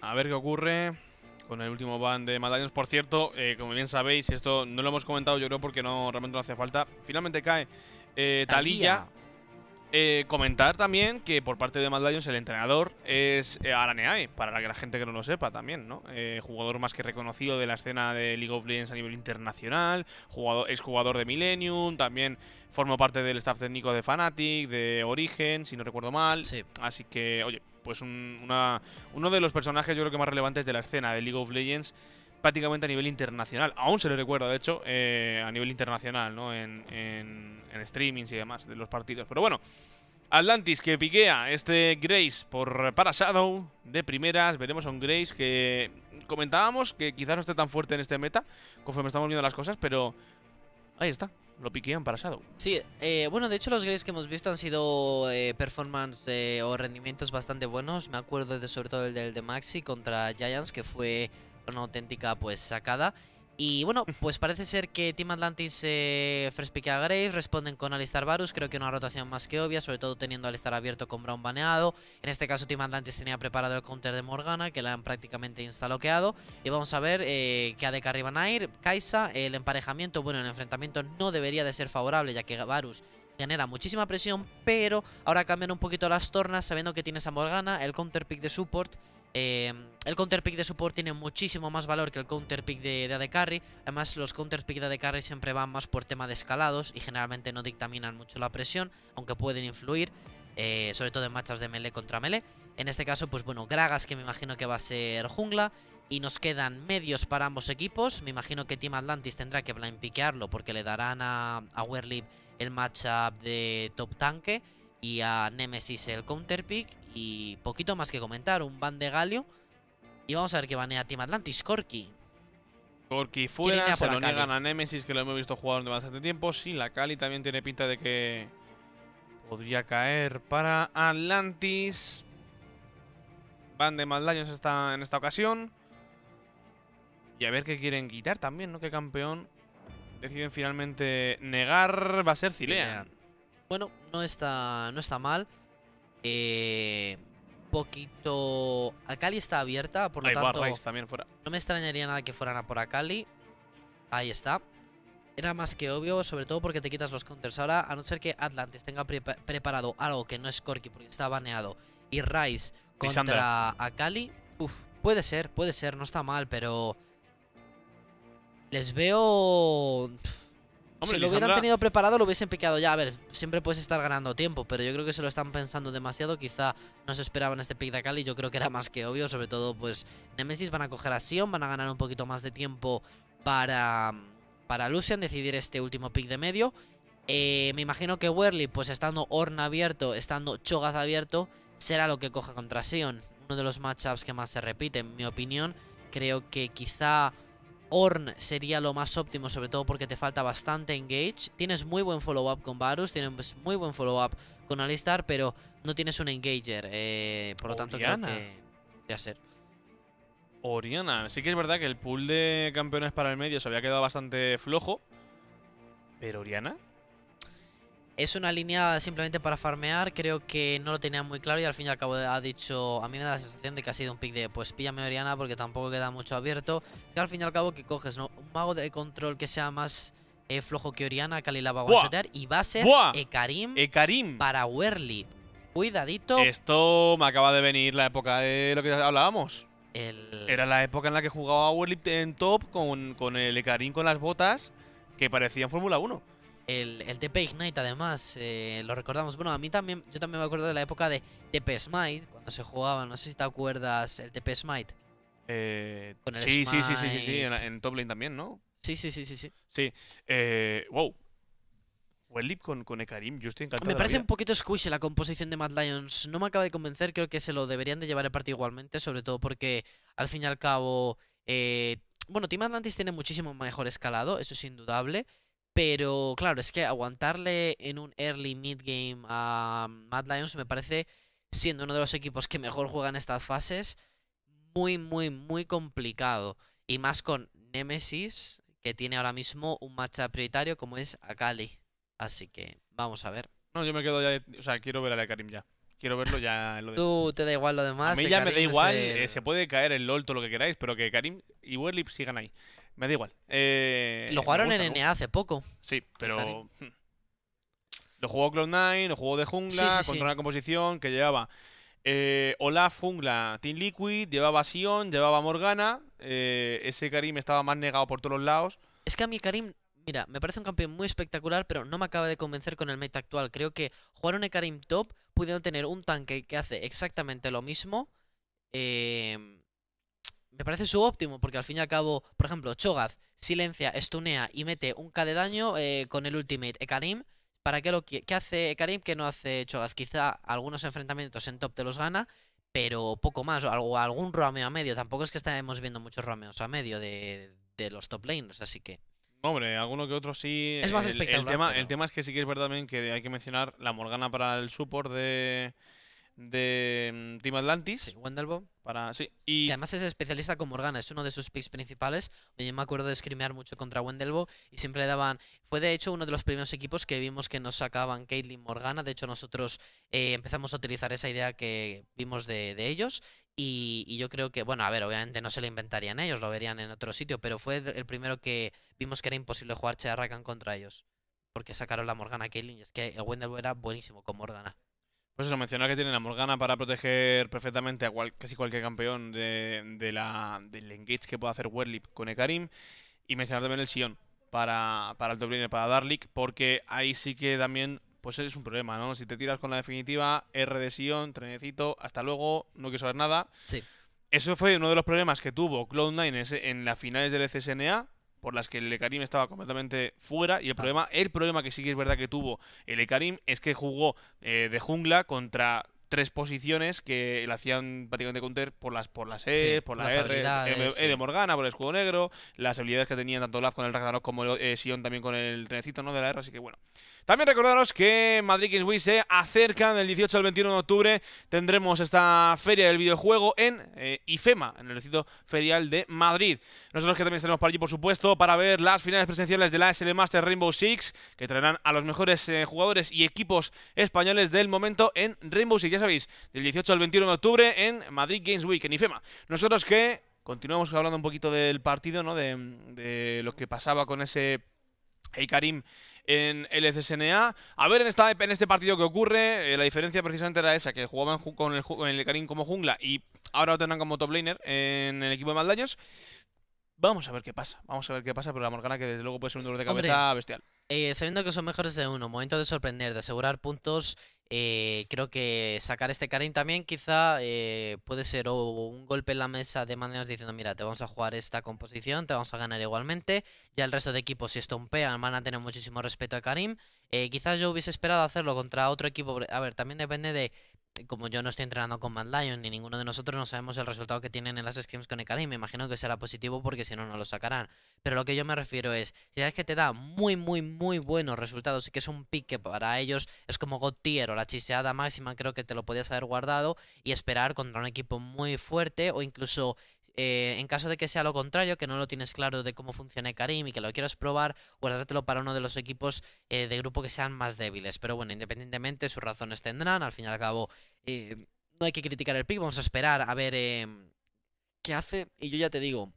A ver qué ocurre con el último ban de Mad Lions. Por cierto, eh, como bien sabéis, esto no lo hemos comentado yo creo porque no realmente no hace falta. Finalmente cae eh, Talilla. Eh, comentar también que por parte de Mad Lions el entrenador es eh, Araneae, para que la gente que no lo sepa también, ¿no? Eh, jugador más que reconocido de la escena de League of Legends a nivel internacional, jugador, es jugador de Millennium, también formó parte del staff técnico de Fnatic, de Origen, si no recuerdo mal. Así que, oye, pues una, uno de los personajes yo creo que más relevantes de la escena de League of Legends prácticamente a nivel internacional. Aún se le recuerda, de hecho, eh, a nivel internacional, ¿no? En, en, streamings y demás de los partidos. Pero bueno, Atlantis que piquea este Grace por, para Shadow de primeras. Veremos a un Grace que comentábamos que quizás no esté tan fuerte en este meta, conforme estamos viendo las cosas, pero ahí está lo piquean para Shadow. Sí, eh, bueno, de hecho los Grace que hemos visto han sido eh, performance o rendimientos bastante buenos. Me acuerdo de, sobre todo el del de Maxi contra Giants, que fue una auténtica pues sacada. Y bueno, pues parece ser que Team Atlantis, eh, a Grave responden con Alistar Varus. Creo que una rotación más que obvia, sobre todo teniendo Alistar abierto con Brown baneado. En este caso Team Atlantis tenía preparado el counter de Morgana, que la han prácticamente instaloqueado. Y vamos a ver eh, que ADK arriba Nair, Kaisa, el emparejamiento, bueno, el enfrentamiento no debería de ser favorable, ya que Varus genera muchísima presión, pero ahora cambian un poquito las tornas, sabiendo que tienes a Morgana, el counter pick de support Em, el counter pick de support tiene muchísimo más valor que el counter pick de, de AD Carry. Además, los counter de AD Carry siempre van más por tema de escalados y generalmente no dictaminan mucho la presión, aunque pueden influir, eh, sobre todo en matchups de melee contra melee. En este caso, pues bueno, Gragas, que me imagino que va a ser jungla. Y nos quedan medios para ambos equipos. Me imagino que Team Atlantis tendrá que blind piquearlo porque le darán a, a el matchup de top tanque y a Nemesis el counter pick y poquito más que comentar, un ban de Galio y vamos a ver qué banea Team Atlantis, Corky. Corky fuera, se lo niegan a Nemesis que lo hemos visto jugar durante bastante tiempo, sí, la Cali también tiene pinta de que podría caer para Atlantis. Van de Maldaños está en esta ocasión. Y a ver qué quieren quitar también, ¿no? Qué campeón deciden finalmente negar va a ser Cilean. Bueno, no está, no está mal. Eh, poquito... Akali está abierta, por lo tanto... También fuera. No me extrañaría nada que fueran a por Akali. Ahí está. Era más que obvio, sobre todo porque te quitas los counters ahora. A no ser que Atlantis tenga preparado algo que no es Corky porque está baneado. Y Rice contra Akali. Uf, puede ser, puede ser. No está mal, pero... Les veo si lo hubieran tenido preparado, lo hubiesen picado ya. A ver, siempre puedes estar ganando tiempo, pero yo creo que se lo están pensando demasiado. Quizá no se esperaban este pick de Akali, yo creo que era más que obvio. Sobre todo, pues, Nemesis van a coger a Sion, van a ganar un poquito más de tiempo para, para Lucian, decidir este último pick de medio. Eh, me imagino que Werly, pues estando Horn abierto, estando chogaz abierto, será lo que coja contra Sion. Uno de los matchups que más se repite, en mi opinión. Creo que quizá Orn sería lo más óptimo, sobre todo porque te falta bastante engage. Tienes muy buen follow-up con Varus, tienes muy buen follow-up con Alistar, pero no tienes un engager. Eh, por lo tanto, creo que ser. Oriana, sí que es verdad que el pool de campeones para el medio se había quedado bastante flojo. Pero Oriana, es una línea simplemente para farmear, creo que no lo tenía muy claro y al fin y al cabo ha dicho... A mí me da la sensación de que ha sido un pick de pues píllame Oriana porque tampoco queda mucho abierto. al fin y al cabo que coges ¿no? un mago de control que sea más eh, flojo que Oriana, Kali va a one y va a ser Ekarim, para Werly. Cuidadito. Esto me acaba de venir la época de lo que hablábamos. Era la época en la que jugaba Werly en top con, con el Ekarim con las botas que parecían Fórmula 1 el, el TP Ignite además, eh, lo recordamos, bueno, a mí también, yo también me acuerdo de la época de TP Smite, cuando se jugaba, no sé si te acuerdas, el TP Smite. Eh, sí, sí, sí, sí, sí, en, top lane también, ¿no? Sí, sí, sí, sí, sí. eh, wow, Wellip con, con Ekarim, yo estoy encantado. Me parece un poquito squishy la composición de Mad Lions. No me acaba de convencer, creo que se lo deberían de llevar el partido igualmente, sobre todo porque al fin y al cabo. Eh, bueno, Team Atlantis tiene muchísimo mejor escalado, eso es indudable. Pero claro, es que aguantarle en un early mid game a Mad Lions me parece, siendo uno de los equipos que mejor juegan estas fases, muy, muy, muy complicado. Y más con Nemesis, que tiene ahora mismo un match prioritario como es Akali. Así que vamos a ver. No, yo me quedo ya. O sea, quiero ver a Karim ya. Quiero verlo ya en lo demás. Tú te da igual lo demás. A mí eh, ya me da igual. Eh, se puede caer el LOL, todo lo que queráis, pero que Karim y Werlip sigan ahí. Me da igual. Eh, lo jugaron en NA hace poco. Sí, pero. Hmm. Lo jugó Cloud9, lo jugó de jungla, contra una composición que llevaba eh, Olaf jungla Team Liquid, llevaba Sion, llevaba Morgana. Eh, ese Karim estaba más negado por todos los lados. Es que a mí Karim, mira, me parece un campeón muy espectacular, pero no me acaba de convencer con el meta actual. Creo que jugaron un Karim top, pudiendo tener un tanque que hace exactamente lo mismo, eh, me parece subóptimo, porque al fin y al cabo, por ejemplo, Chogaz silencia, estunea y mete un K de daño eh, con el ultimate Ekarim. ¿Para qué, lo qué hace Ekarim que no hace Chogaz Quizá algunos enfrentamientos en top te los gana, pero poco más, o algún romeo a medio. Tampoco es que estemos viendo muchos romeos a medio de, los top laners, así que... Hombre, alguno que otro sí. Es más el, tema, el tema es que sí que es verdad también que hay que mencionar la Morgana para el support de de mm, Team Atlantis. Sí, Wendelbo. Para, sí, y... además es especialista con Morgana, es uno de sus picks principales. Yo me acuerdo de scrimear mucho contra Wendelbo y siempre le daban... Fue de hecho uno de los primeros equipos que vimos que nos sacaban Caitlyn Morgana. De hecho nosotros eh, empezamos a utilizar esa idea que vimos de, ellos y, yo creo que, bueno, a ver, obviamente no se la inventarían ellos, lo verían en otro sitio, pero fue el primero que vimos que era imposible jugar Rakan contra ellos. Porque sacaron la Morgana Caitlyn y es que el Wendelbo era buenísimo con Morgana. Pues eso, mencionar que tienen a Morgana para proteger perfectamente a casi cualquier campeón de, la, del engage que pueda hacer Werlip con Ekarim. Y mencionar también el Sion para, para el doble para Darlik, porque ahí sí que también pues es un problema, ¿no? Si te tiras con la definitiva, R de Sion, trenecito, hasta luego, no quiero saber nada. Sí. Eso fue uno de los problemas que tuvo Cloud9 en las finales del CSNA, por las que el Ekarim estaba completamente fuera y el ah. problema el problema que sí que es verdad que tuvo el Ekarim es que jugó eh, de jungla contra tres posiciones que la hacían prácticamente counter por las por las E, por la R, e, de Morgana, por el escudo negro, las habilidades que tenían tanto Laz con el Ragnarok como eh, Sion también con el trencito ¿no? de la R, así que bueno. También recordaros que Madrid Games se acerca del 18 al 21 de octubre. Tendremos esta feria del videojuego en eh, IFEMA, en el recinto ferial de Madrid. Nosotros que también estaremos por allí, por supuesto, para ver las finales presenciales de la SL Master Rainbow Six, que traerán a los mejores eh, jugadores y equipos españoles del momento en Rainbow Six sabéis, del 18 al 21 de octubre en Madrid Games Week, en IFEMA. Nosotros que continuamos hablando un poquito del partido, ¿no? De, lo que pasaba con ese Hey en el e CSNA. A ver en, esta, en este partido que ocurre, eh, la diferencia precisamente era esa, que jugaban con el, con el Karim como jungla y ahora lo tendrán como top laner en el equipo de Maldaños. Vamos a ver qué pasa, vamos a ver qué pasa, pero la Morgana que desde luego puede ser un dolor de cabeza bestial. Eh, sabiendo que son mejores de uno, momento de sorprender, de asegurar puntos, eh, creo que sacar este Karim también quizá eh, puede ser o un golpe en la mesa de maneras diciendo, mira, te vamos a jugar esta composición, te vamos a ganar igualmente, ya el resto de equipos si estompean van a tener muchísimo respeto a Karim. quizás yo hubiese esperado hacerlo contra otro equipo, a ver, también depende de como yo no estoy entrenando con Mad Lion ni ninguno de nosotros no sabemos el resultado que tienen en las scrims con el y me imagino que será positivo porque si no, no lo sacarán. Pero lo que yo me refiero es, si sabes que te da muy, muy, muy buenos resultados y que es un pick que para ellos es como God o la chiseada máxima, creo que te lo podías haber guardado y esperar contra un equipo muy fuerte o incluso eh, en caso de que sea lo contrario, que no lo tienes claro de cómo funciona Karim y que lo quieras probar, guardártelo para uno de los equipos eh, de grupo que sean más débiles. Pero bueno, independientemente, sus razones tendrán. Al fin y al cabo, eh, no hay que criticar el pick. Vamos a esperar a ver qué hace. Y yo ya te digo,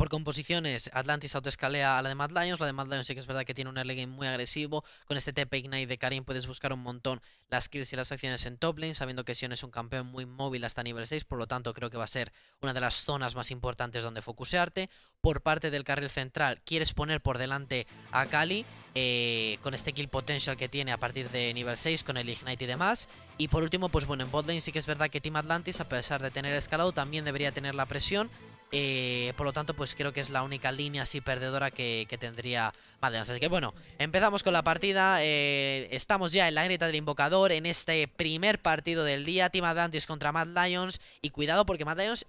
por composiciones, Atlantis autoescalea a la de Mad Lions. La de Mad Lions sí que es verdad que tiene un early game muy agresivo. Con este TP Ignite de Karim puedes buscar un montón las kills y las acciones en top lane, sabiendo que Sion es un campeón muy móvil hasta nivel 6, por lo tanto creo que va a ser una de las zonas más importantes donde focusearte. Por parte del carril central, quieres poner por delante a Kali, eh, con este kill potential que tiene a partir de nivel 6 con el Ignite y demás. Y por último, pues bueno, en lane sí que es verdad que Team Atlantis, a pesar de tener escalado, también debería tener la presión eh, por lo tanto, pues creo que es la única línea así perdedora que, tendría tendría Lions, Así que bueno, empezamos con la partida. Eh, estamos ya en la grieta del invocador en este primer partido del día. Team Atlantis contra Mad Lions. Y cuidado porque Mad Lions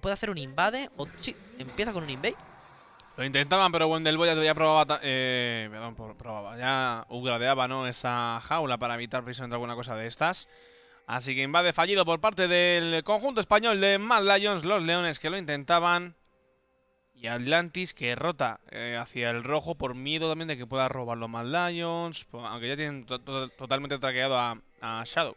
puede hacer un invade. O sí, empieza con un invade. Lo intentaban, pero Wendelboy ya, probaba, eh, perdón, probaba, ya upgradeaba, ¿no? Esa jaula para evitar precisamente alguna cosa de estas. Así que invade fallido por parte del conjunto español de Mad Lions, los leones que lo intentaban. Y Atlantis que rota eh, hacia el rojo por miedo también de que pueda robar los Mad Lions. Aunque ya tienen totalmente traqueado a, Shadow.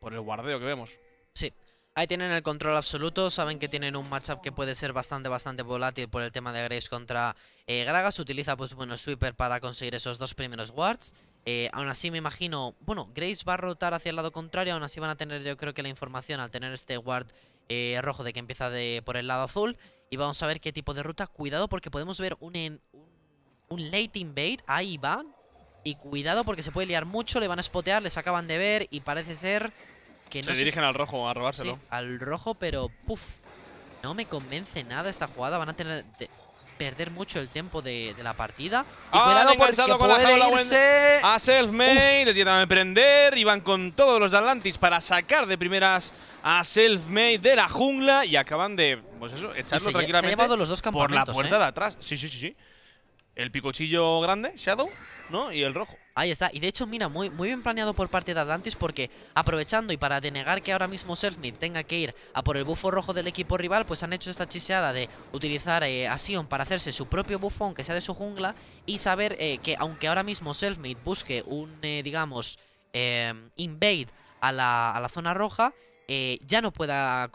Por el guardeo que vemos. Sí. Ahí tienen el control absoluto, saben que tienen un matchup que puede ser bastante, bastante volátil por el tema de Graves contra eh, Gragas. Utiliza, pues bueno, Sweeper para conseguir esos dos primeros wards. Eh, aún así me imagino, bueno, Grace va a rotar hacia el lado contrario, aún así van a tener yo creo que la información al tener este guard eh, rojo de que empieza de, por el lado azul. Y vamos a ver qué tipo de ruta. Cuidado porque podemos ver un, en, un late invade. Ahí va. Y cuidado porque se puede liar mucho, le van a spotear, les acaban de ver y parece ser que no se... dirigen al rojo a robárselo. al rojo, pero puff. No me convence nada esta jugada. Van a tener perder mucho el tiempo de, la partida. ah, cuidado porque con puede la A Selfmade, le tiene a prender y van con todos los Atlantis para sacar de primeras a Selfmade de la jungla y acaban de, pues eso, echarlo tranquilamente se llevado los dos por la puerta ¿eh? de atrás. Sí, sí, sí, sí. El picochillo grande, Shadow, ¿no? Y el rojo. Ahí está. Y de hecho, mira, muy, muy bien planeado por parte de Adantis porque aprovechando y para denegar que ahora mismo Selfmade tenga que ir a por el bufo rojo del equipo rival, pues han hecho esta chiseada de utilizar eh, a Sion para hacerse su propio bufo, aunque sea de su jungla, y saber eh, que aunque ahora mismo Selfmade busque un, eh, digamos, invade a la, a la, zona roja, ya no pueda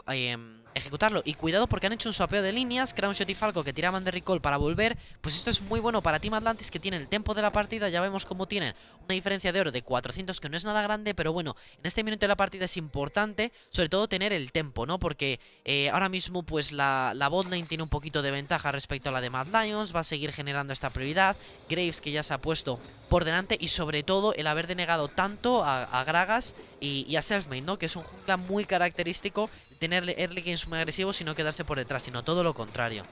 ejecutarlo. Y cuidado porque han hecho un suapeo de líneas, Crownshot y Falco que tiraban de recall para volver. Pues esto es muy bueno para Team Atlantis que tiene el tempo de la partida. Ya vemos cómo tienen una diferencia de oro de 400 que no es nada grande, pero bueno, en este minuto de la partida es importante sobre todo tener el tempo, ¿no? Porque eh, ahora mismo pues la, la lane tiene un poquito de ventaja respecto a la de Mad Lions, va a seguir generando esta prioridad. Graves que ya se ha puesto por delante y sobre todo el haber denegado tanto a, Gragas y, y a Selfmade, ¿no? Que es un jungla muy característico tener early games muy agresivos y no quedarse por detrás, sino todo lo contrario.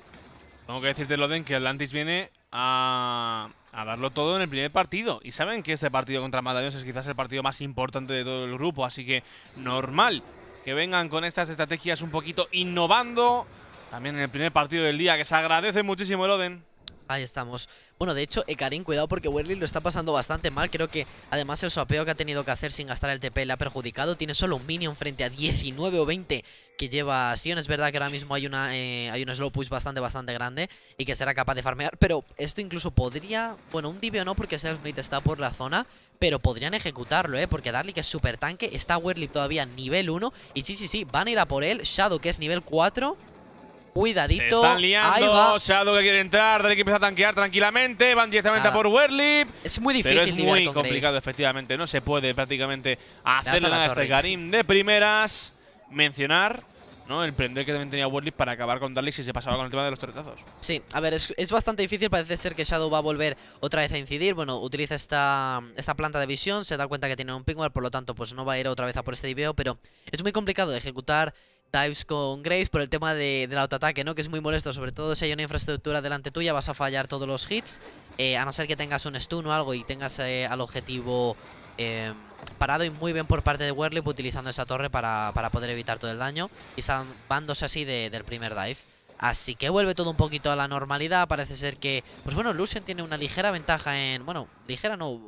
Tengo que decirte, Loden, que Atlantis viene a, darlo todo en el primer partido. Y saben que este partido contra Madagascar es quizás el partido más importante de todo el grupo, así que normal que vengan con estas estrategias un poquito innovando. También en el primer partido del día, que se agradece muchísimo el Oden. Ahí estamos. Bueno, de hecho, Ekarin, eh, cuidado porque Werly lo está pasando bastante mal. Creo que además el swapeo que ha tenido que hacer sin gastar el TP le ha perjudicado. Tiene solo un minion frente a 19 o 20 que lleva Sion. Es verdad que ahora mismo hay una eh, hay un slow push bastante, bastante grande y que será capaz de farmear. Pero esto incluso podría... Bueno, un o no porque Smith está por la zona, pero podrían ejecutarlo, ¿eh? Porque Darly, que es super tanque, está Werly todavía nivel 1. Y sí, sí, sí, van a ir a por él. Shadow, que es nivel 4... Cuidadito. están liando. Ahí va. Shadow que quiere entrar. Dalek que empieza a tanquear tranquilamente. Van directamente ah. a por Werlip. Es muy difícil. Pero es muy complicado, efectivamente. No se puede prácticamente hacer nada este Karim de primeras. Mencionar ¿no? El prender que también tenía Warlick para acabar con Darlix si se pasaba con el tema de los torretazos. Sí, a ver, es, bastante difícil. Parece ser que Shadow va a volver otra vez a incidir. Bueno, utiliza esta, esta planta de visión, se da cuenta que tiene un pingüar, por lo tanto, pues no va a ir otra vez a por este DBO, pero es muy complicado de ejecutar dives con Grace por el tema del autoataque, ¿no? Que es muy molesto, sobre todo si hay una infraestructura delante tuya, vas a fallar todos los hits, eh, a no ser que tengas un stun o algo y tengas eh, al objetivo em, parado y muy bien por parte de Werlip utilizando esa torre para, poder evitar todo el daño y salvándose así del primer dive. Así que vuelve todo un poquito a la normalidad, parece ser que, pues bueno, Lucian tiene una ligera ventaja en, bueno, ligera no,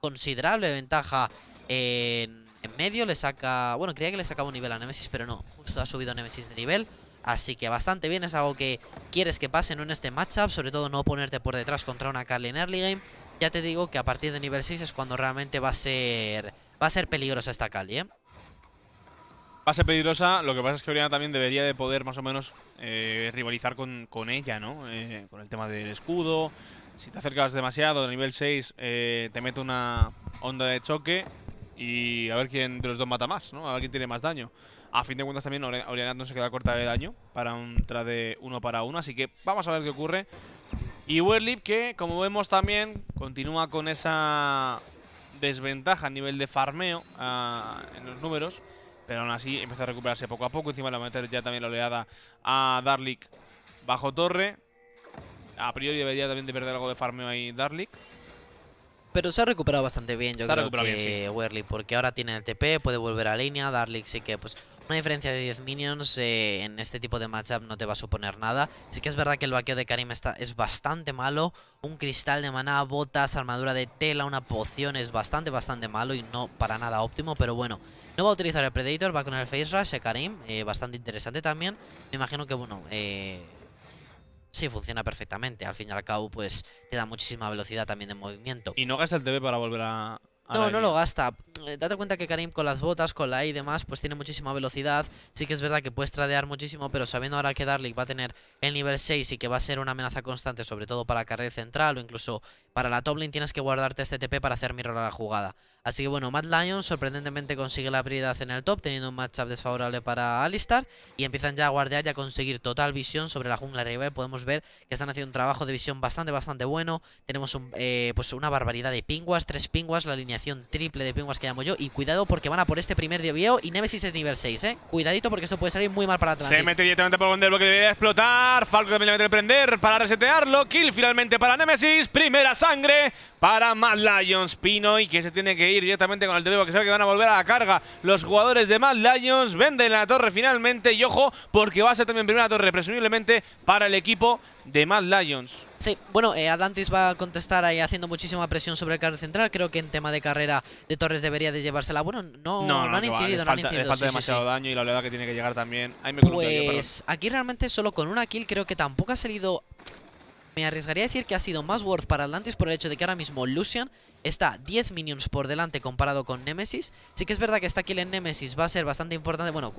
considerable ventaja en en medio le saca... Bueno, creía que le sacaba un nivel a Nemesis, pero no. Justo ha subido Nemesis de nivel. Así que bastante bien, es algo que quieres que pase en este matchup. Sobre todo no ponerte por detrás contra una Carly en early game. Ya te digo que a partir de nivel 6 es cuando realmente va a ser... Va a ser peligrosa esta Carly, ¿eh? Va a ser peligrosa, lo que pasa es que Oriana también debería de poder más o menos eh, rivalizar con, ella, ¿no? Eh, con el tema del escudo, si te acercas demasiado, de nivel 6 eh, te mete una onda de choque y a ver quién de los dos mata más, ¿no? A ver quién tiene más daño. A fin de cuentas también Oriana no se queda corta de daño para un trade uno para uno, así que vamos a ver qué ocurre. Y Werlip que, como vemos también, continúa con esa desventaja a nivel de farmeo ah, en los números, pero aún así empieza a recuperarse poco a poco. Encima le va a meter ya también la oleada a Darlik bajo torre. A priori debería también de perder algo de farmeo ahí Darlik. Pero se ha recuperado bastante bien, yo creo que porque ahora tiene el TP, puede volver a línea, Darlix sí que pues una diferencia de 10 minions eh, en este tipo de matchup no te va a suponer nada. Sí que es verdad que el vaqueo de Karim está, es bastante malo. Un cristal de maná, botas, armadura de tela, una poción es bastante, bastante malo y no para nada óptimo. Pero bueno, no va a utilizar el Predator, va con el Face Rush, el eh, Karim, eh, bastante interesante también. Me imagino que, bueno, eh, Sí, funciona perfectamente. Al fin y al cabo, pues te da muchísima velocidad también de movimiento. Y no gasta el TP para volver a, no, no lo gasta. Eh, date cuenta que Karim con las botas, con la E y demás, pues tiene muchísima velocidad. Sí que es verdad que puedes tradear muchísimo, pero sabiendo ahora que Darlik va a tener el nivel 6 y que va a ser una amenaza constante, sobre todo para carrera central o incluso para la top tienes que guardarte este TP para hacer mirror a la jugada. Así que bueno, Matt Lions sorprendentemente consigue la prioridad en el top, teniendo un matchup desfavorable para Alistar. Y empiezan ya a guardear y a conseguir total visión sobre la jungla rival. Podemos ver que están haciendo un trabajo de visión bastante, bastante bueno. Tenemos eh, pues una barbaridad de pingüas, tres pingüas, la alineación triple de pingüas que llamo yo. Y cuidado porque van a por este primer Diobio y Nemesis es nivel 6, ¿eh? Cuidadito porque esto puede salir muy mal para Atlantis. Se mete directamente por donde el bloque debería explotar. Falco también le mete a prender para resetearlo. Kill finalmente para Nemesis. Primera sangre para Mad Lions. Pino y que se tiene que directamente con el que sabe que van a volver a la carga los jugadores de Mad Lions. Venden la torre finalmente y ojo porque va a ser también primera torre presumiblemente para el equipo de Mad Lions. Sí, bueno, Adantis eh, Atlantis va a contestar ahí haciendo muchísima presión sobre el carro central. Creo que en tema de carrera de Torres debería de llevársela. Bueno, no, no, han incidido, sí, no falta, han incidido. falta demasiado daño y la oleada que tiene que llegar también. pues aquí realmente solo con una kill creo que tampoco ha salido me arriesgaría a decir que ha sido más worth para Atlantis por el hecho de que ahora mismo Lucian está 10 minions por delante comparado con Nemesis. Sí que es verdad que esta kill en Nemesis va a ser bastante importante. Bueno,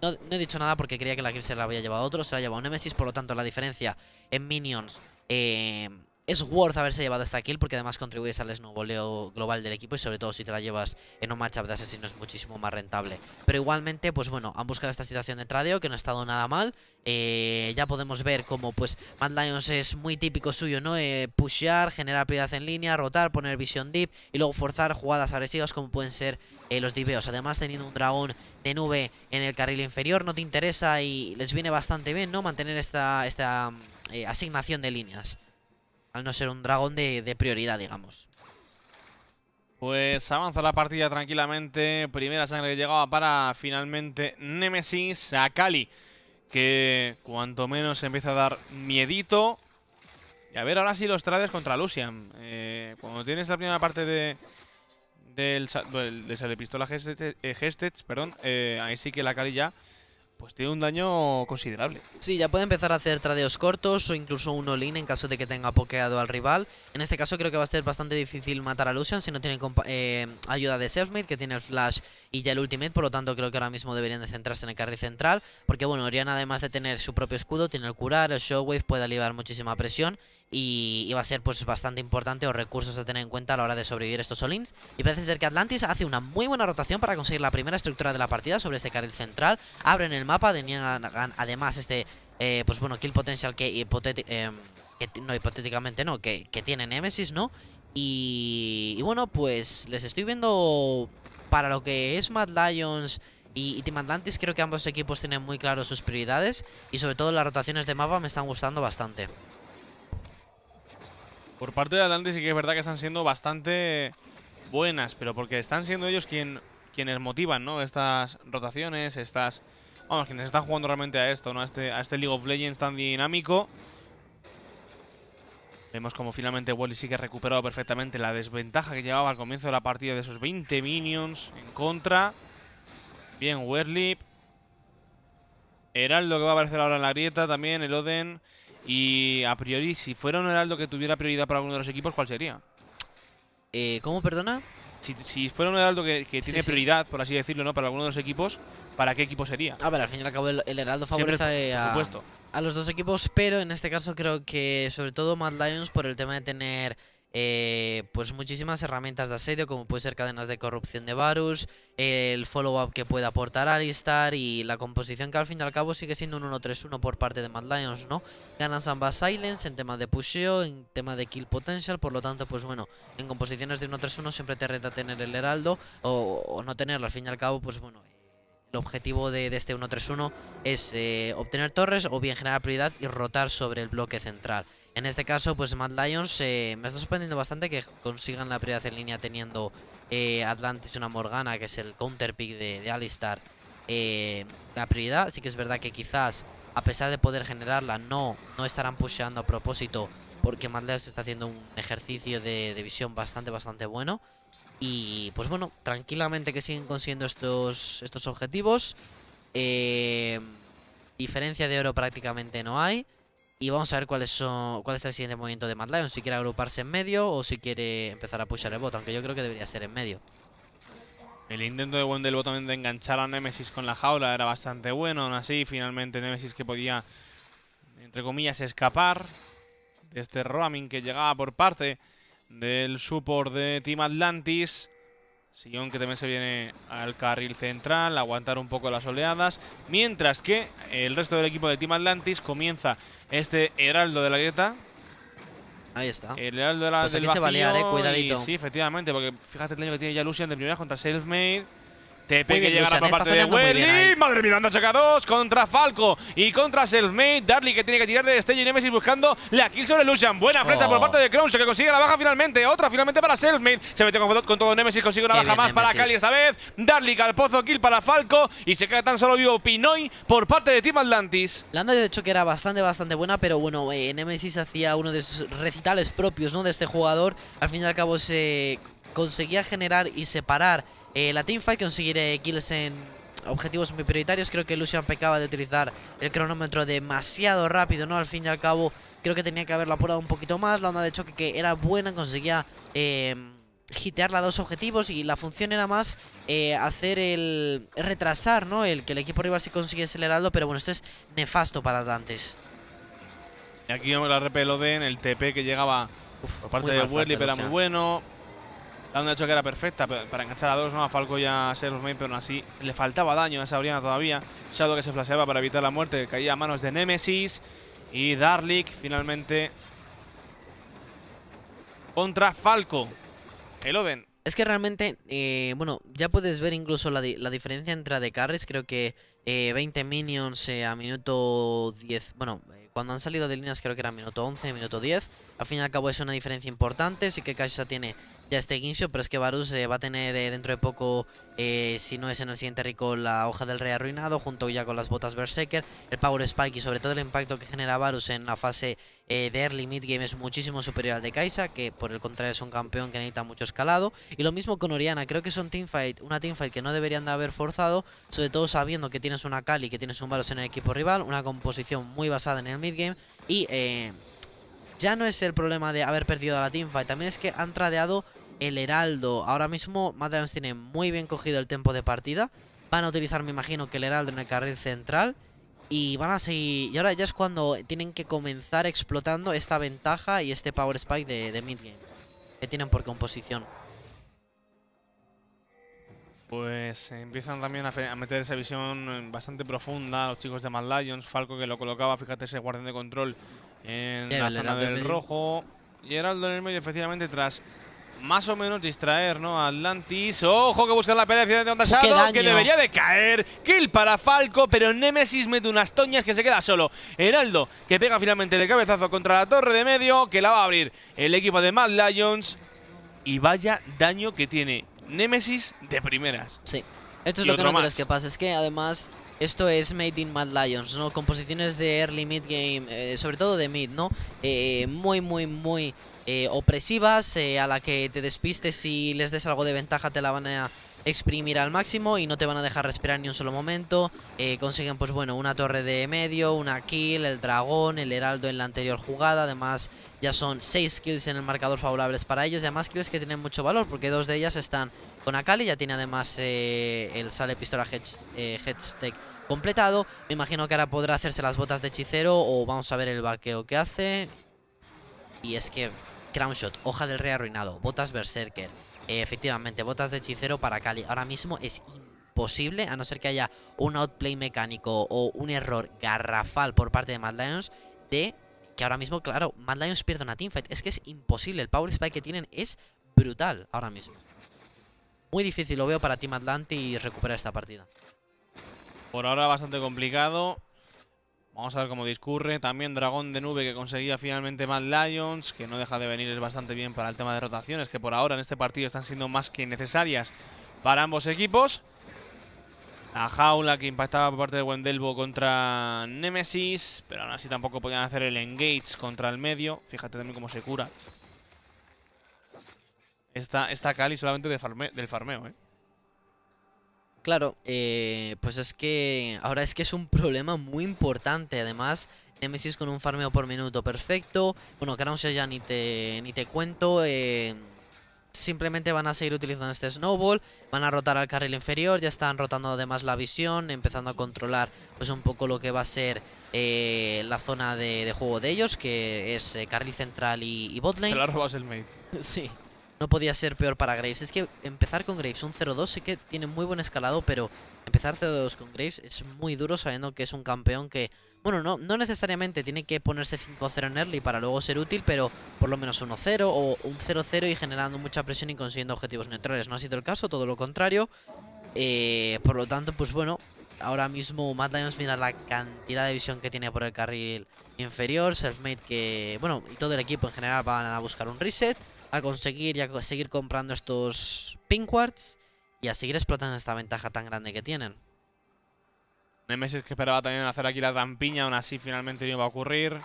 no, he dicho nada porque creía que la kill se la había llevado otro, se la ha llevado Nemesis, por lo tanto la diferencia en minions... Eh, es worth haberse llevado esta kill porque además contribuyes al snowboleo global del equipo y sobre todo si te la llevas en un matchup de asesino es muchísimo más rentable. Pero igualmente, pues bueno, han buscado esta situación de tradeo que no ha estado nada mal. Eh, ya podemos ver como pues Mad es muy típico suyo, ¿no? Eh, pushear, generar prioridad en línea, rotar, poner visión deep y luego forzar jugadas agresivas como pueden ser eh, los diveos. Además teniendo un dragón de nube en el carril inferior no te interesa y les viene bastante bien, ¿no? Mantener esta, esta asignación de líneas al no ser un dragón de, prioridad, digamos. Pues avanza la partida tranquilamente. Primera sangre que llegaba para finalmente Nemesis a Que cuanto menos empieza a dar miedito. Y a ver ahora si sí los trades contra Lucian. Eh, cuando tienes la primera parte de del, de pistola eh, gestech, perdón, eh, ahí sí que la Kali ya pues tiene un daño considerable. Sí, ya puede empezar a hacer tradeos cortos o incluso un all-in en caso de que tenga pokeado al rival. En este caso creo que va a ser bastante difícil matar a Lucian si no tiene eh, ayuda de Selfmade, que tiene el flash y ya el ultimate, por lo tanto creo que ahora mismo deberían de centrarse en el carry central, porque bueno, Oriana además de tener su propio escudo, tiene el curar, el showwave puede aliviar muchísima presión y, va a ser pues bastante importante o recursos a tener en cuenta a la hora de sobrevivir estos Solins. Y parece ser que Atlantis hace una muy buena rotación para conseguir la primera estructura de la partida sobre este carril central. Abren el mapa, tenían además este, eh, pues bueno, kill potential que, eh, no hipotéticamente no, que, que tiene Nemesis, ¿no? Y, y, bueno, pues les estoy viendo para lo que es Mad Lions y, Team Atlantis, creo que ambos equipos tienen muy claro sus prioridades y sobre todo las rotaciones de mapa me están gustando bastante. Por parte de Atlantis sí que es verdad que están siendo bastante buenas, pero porque están siendo ellos quienes motivan, ¿no? Estas rotaciones, estas... Vamos, quienes están jugando realmente a esto, ¿no? A este, a este League of Legends tan dinámico. Vemos como finalmente Wally sí que ha recuperado perfectamente la desventaja que llevaba al comienzo de la partida de esos 20 minions en contra. Bien, Werlip. Heraldo que va a aparecer ahora en la grieta también, el Oden. Y a priori, si fuera un heraldo que tuviera prioridad para alguno de los equipos, ¿cuál sería? Eh, ¿Cómo, perdona? Si, si, fuera un heraldo que, tiene prioridad, por así decirlo, ¿no? Para alguno de los equipos, ¿para qué equipo sería? Ah, pero al fin y al cabo el, heraldo favorece a, a, los dos equipos, pero en este caso creo que sobre todo Mad Lions por el tema de tener eh, pues muchísimas herramientas de asedio, como puede ser cadenas de corrupción de Varus, el follow-up que puede aportar Alistar y la composición que al fin y al cabo sigue siendo un 1-3-1 por parte de Mad Lions, ¿no? Ganan ambas silence en tema de pusheo, en tema de kill potential, por lo tanto, pues bueno, en composiciones de 1-3-1 siempre te reta tener el heraldo o, no tenerlo, al fin y al cabo, pues bueno... El objetivo de, este 1-3-1 es eh, obtener torres o bien generar prioridad y rotar sobre el bloque central. En este caso, pues Mad Lions eh, me está sorprendiendo bastante que consigan la prioridad en línea teniendo Atlantis eh, Atlantis una Morgana, que es el counter pick de, Alistar. Eh, la prioridad, sí que es verdad que quizás, a pesar de poder generarla, no, no estarán pusheando a propósito, porque Mad Lions está haciendo un ejercicio de, visión bastante, bastante bueno. Y pues bueno, tranquilamente que siguen consiguiendo estos, estos objetivos. diferencia de oro prácticamente no hay. Y vamos a ver cuál es, son, cuál es el siguiente movimiento de Mad Lion. Si quiere agruparse en medio o si quiere empezar a pushar el bot. Aunque yo creo que debería ser en medio. El intento de Wendelbo también de enganchar a Nemesis con la jaula era bastante bueno. Aún así, finalmente Nemesis que podía, entre comillas, escapar de este roaming que llegaba por parte del support de Team Atlantis. Sion, que también se viene al carril central, aguantar un poco las oleadas. Mientras que el resto del equipo de Team Atlantis comienza este Heraldo de la Grieta. Ahí está. El Heraldo de la, pues se eh, cuidadito. sí, efectivamente, porque fíjate el daño que tiene ya Lucian de primera contra Selfmade. TP que llegará por parte de Welly. Madre mía, anda choca dos contra Falco y contra Selfmade. Darly que tiene que tirar de destello y Nemesis buscando la kill sobre Lucian. Buena flecha oh. por parte de Krause que consigue la baja finalmente. Otra finalmente para Selfmade. Se mete con, con todo Nemesis, consigue una baja más para Cali esta vez. Darly al pozo, kill para Falco y se queda tan solo vivo Pinoy por parte de Team Atlantis. La anda de hecho que era bastante, bastante buena, pero bueno, eh, Nemesis hacía uno de sus recitales propios ¿no? de este jugador. Al fin y al cabo se conseguía generar y separar eh, la teamfight, conseguir kills en objetivos muy prioritarios. Creo que Lucian pecaba de utilizar el cronómetro demasiado rápido, ¿no? Al fin y al cabo, creo que tenía que haberlo apurado un poquito más. La onda de choque que era buena, conseguía eh, hitearla a dos objetivos y la función era más eh, hacer el... retrasar, ¿no? El que el equipo rival sí consigue acelerarlo. pero bueno, esto es nefasto para Dantes. Y aquí lo la repelo de en el TP que llegaba aparte parte de Wesley, era muy bueno hecho que era perfecta para enganchar a dos, ¿no? A Falco ya se los Main, pero aún así le faltaba daño a esa Oriana todavía. Shadow que se flasheaba para evitar la muerte, caía a manos de Nemesis. Y Darlik finalmente contra Falco. El Oden. Es que realmente, eh, bueno, ya puedes ver incluso la, diferencia entre de carries. Creo que 20 eh, minions eh, a minuto 10. Bueno, cuando han salido de líneas creo que era minuto 11, minuto 10. Al fin y al cabo es una diferencia importante. Sí que Kaisa tiene ya este guincho, pero es que Varus eh, va a tener eh, dentro de poco, eh, si no es en el siguiente rico, la hoja del rey arruinado, junto ya con las botas Berserker, el Power Spike y sobre todo el impacto que genera Varus en la fase de early mid game es muchísimo superior al de Kaisa, que por el contrario es un campeón que necesita mucho escalado. Y lo mismo con Oriana, creo que es son teamfight, una teamfight que no deberían de haber forzado, sobre todo sabiendo que tienes una Kali, que tienes un Varus en el equipo rival, una composición muy basada en el mid game y ya no es el problema de haber perdido a la teamfight, también es que han tradeado el Heraldo ahora mismo, Mad Lions tiene muy bien cogido el tiempo de partida. Van a utilizar, me imagino, que el Heraldo en el carril central. Y van a seguir... Y ahora ya es cuando tienen que comenzar explotando esta ventaja y este Power Spike de, mid game Que tienen por composición. Pues eh, empiezan también a, meter esa visión eh, bastante profunda los chicos de Mad Lions. Falco que lo colocaba, fíjate, ese guardián de control en la zona del rojo. Y Heraldo en el medio, efectivamente, tras más o menos distraer, ¿no? Atlantis. Ojo que busca la pelea de Onda que debería de caer. Kill para Falco, pero Nemesis mete unas toñas que se queda solo. Heraldo, que pega finalmente de cabezazo contra la torre de medio, que la va a abrir el equipo de Mad Lions. Y vaya daño que tiene Nemesis de primeras. Sí. Esto es lo que no que pasa. Es que además esto es Made in Mad Lions, ¿no? Composiciones de early mid game, eh, sobre todo de mid, ¿no? Eh, muy, muy, muy eh, opresivas, a la que te despistes y les des algo de ventaja te la van a exprimir al máximo y no te van a dejar respirar ni un solo momento. consiguen, pues bueno, una torre de medio, una kill, el dragón, el heraldo en la anterior jugada. Además, ya son 6 kills en el marcador favorables para ellos. además kills que tienen mucho valor porque dos de ellas están con Akali. Ya tiene además eh, el sale pistola tech eh, completado. Me imagino que ahora podrá hacerse las botas de hechicero o vamos a ver el vaqueo que hace. Y es que Crown hoja del rey arruinado, botas Berserker. Eh, efectivamente, botas de hechicero para Akali. Ahora mismo es imposible, a no ser que haya un outplay mecánico o un error garrafal por parte de Mad Lions, de que ahora mismo, claro, Mad Lions pierde una teamfight. Es que es imposible, el power spike que tienen es brutal ahora mismo. Muy difícil lo veo para Team y recuperar esta partida. Por ahora bastante complicado. Vamos a ver cómo discurre. También Dragón de Nube que conseguía finalmente Mad Lions, que no deja de venir es bastante bien para el tema de rotaciones, que por ahora en este partido están siendo más que necesarias para ambos equipos. La jaula que impactaba por parte de Wendelbo contra Nemesis, pero aún así tampoco podían hacer el engage contra el medio. Fíjate también cómo se cura Está, esta Cali solamente del farmeo, ¿eh? Claro, eh, pues es que ahora es que es un problema muy importante. Además, Nemesis con un farmeo por minuto perfecto. Bueno, sé, ya ni te, ni te cuento. Eh, simplemente van a seguir utilizando este snowball, van a rotar al carril inferior, ya están rotando además la visión, empezando a controlar pues un poco lo que va a ser eh, la zona de, juego de ellos, que es carril central y, y botlane. Se lo ha el mate. sí. No podía ser peor para Graves. Es que empezar con Graves un 0-2 sí que tiene muy buen escalado, pero empezar 0-2 con Graves es muy duro sabiendo que es un campeón que... Bueno, no, no necesariamente tiene que ponerse 5-0 en early para luego ser útil, pero por lo menos 1-0 o un 0-0 y generando mucha presión y consiguiendo objetivos neutrales. No ha sido el caso, todo lo contrario. Eh, por lo tanto, pues bueno, ahora mismo Matt Lions mira la cantidad de visión que tiene por el carril inferior. Selfmade que, bueno, y todo el equipo en general van a buscar un reset a conseguir y a seguir comprando estos Pink wards y a seguir explotando esta ventaja tan grande que tienen. Nemesis que esperaba también hacer aquí la trampiña, aún así finalmente no va a ocurrir.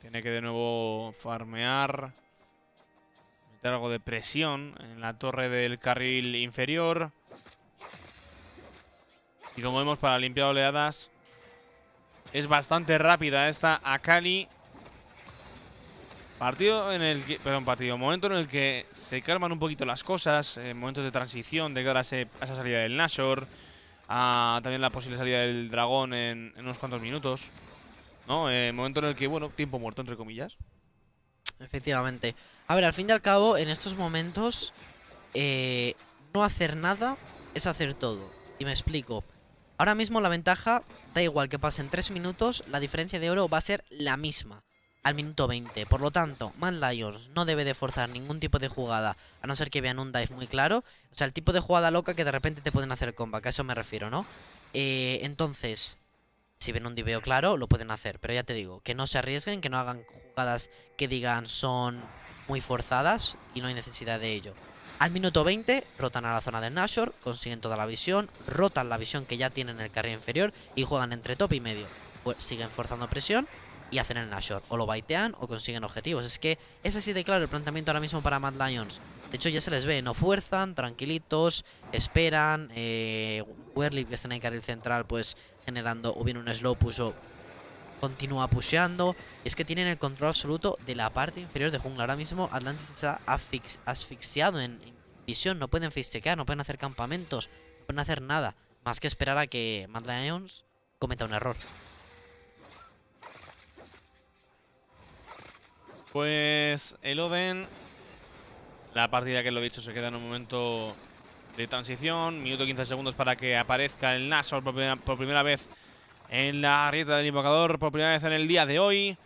Tiene que de nuevo farmear. Meter algo de presión en la torre del carril inferior. Y como vemos, para limpiar oleadas es bastante rápida esta Akali. Partido en el que, perdón, partido, momento en el que se calman un poquito las cosas, eh, momentos de transición de cara a, esa salida del Nashor, a también la posible salida del dragón en, unos cuantos minutos, ¿no? Eh, momento en el que, bueno, tiempo muerto, entre comillas. Efectivamente. A ver, al fin y al cabo, en estos momentos, eh, no hacer nada es hacer todo. Y me explico. Ahora mismo la ventaja, da igual que pasen tres minutos, la diferencia de oro va a ser la misma al minuto 20. Por lo tanto, Mad Lions no debe de forzar ningún tipo de jugada, a no ser que vean un dive muy claro. O sea, el tipo de jugada loca que de repente te pueden hacer ...que a eso me refiero, ¿no? Eh, entonces, si ven un diveo claro, lo pueden hacer. Pero ya te digo, que no se arriesguen, que no hagan jugadas que digan son muy forzadas y no hay necesidad de ello. Al minuto 20 rotan a la zona del Nashor, consiguen toda la visión, rotan la visión que ya tienen en el carril inferior y juegan entre top y medio. Pues siguen forzando presión y hacen el Nashor. O lo baitean o consiguen objetivos. Es que es así de claro el planteamiento ahora mismo para Mad Lions. De hecho, ya se les ve. No fuerzan, tranquilitos, esperan. Eh, que está en el carril central, pues generando o bien un slow push o continúa pusheando. Es que tienen el control absoluto de la parte inferior de jungla. Ahora mismo Atlantis está asfixiado en, visión. No pueden fistear, no pueden hacer campamentos, no pueden hacer nada. Más que esperar a que Mad Lions cometa un error. Pues el Oden, la partida que lo he dicho se queda en un momento de transición, minuto 15 segundos para que aparezca el Nashor por primera, vez en la rieta del invocador, por primera vez en el día de hoy.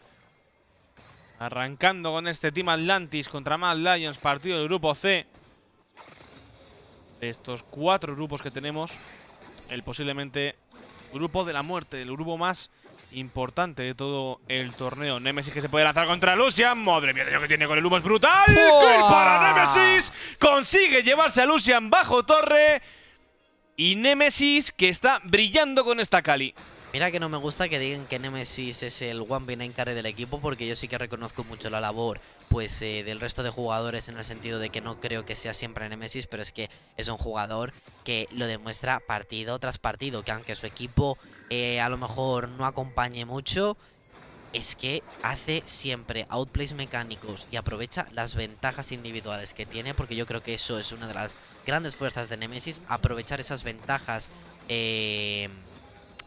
Arrancando con este Team Atlantis contra Mad Lions, partido del grupo C. De estos cuatro grupos que tenemos, el posiblemente grupo de la muerte, el grupo más importante de todo el torneo. Nemesis que se puede lanzar contra Lucian. Madre mía, lo que tiene con el humo es brutal. para Nemesis! Consigue llevarse a Lucian bajo torre. Y Nemesis que está brillando con esta Kali. Mira que no me gusta que digan que Nemesis es el one behind carry del equipo porque yo sí que reconozco mucho la labor pues eh, del resto de jugadores en el sentido de que no creo que sea siempre Nemesis, pero es que es un jugador que lo demuestra partido tras partido, que aunque su equipo eh, a lo mejor no acompañe mucho, es que hace siempre outplays mecánicos y aprovecha las ventajas individuales que tiene, porque yo creo que eso es una de las grandes fuerzas de Nemesis, aprovechar esas ventajas eh,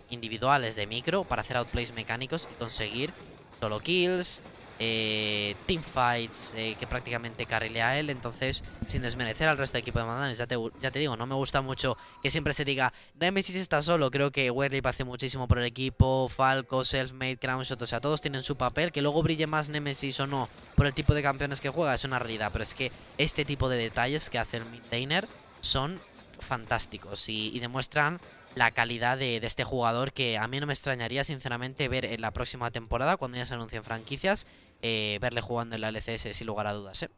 individuales de micro para hacer outplays mecánicos y conseguir solo kills, eh, teamfights eh, que prácticamente carrilea a él. Entonces, sin desmerecer al resto del equipo de Mandanes, ya te, digo, no me gusta mucho que siempre se diga Nemesis está solo. Creo que Werlip hace muchísimo por el equipo, Falco, Selfmade, Crownshot, o sea, todos tienen su papel. Que luego brille más Nemesis o no por el tipo de campeones que juega es una realidad, pero es que este tipo de detalles que hace el maintainer son fantásticos y demuestran la calidad de, este jugador que a mí no me extrañaría sinceramente ver en la próxima temporada, cuando ya se anuncien franquicias, eh, verle jugando en la LCS sin lugar a dudas. ¿eh?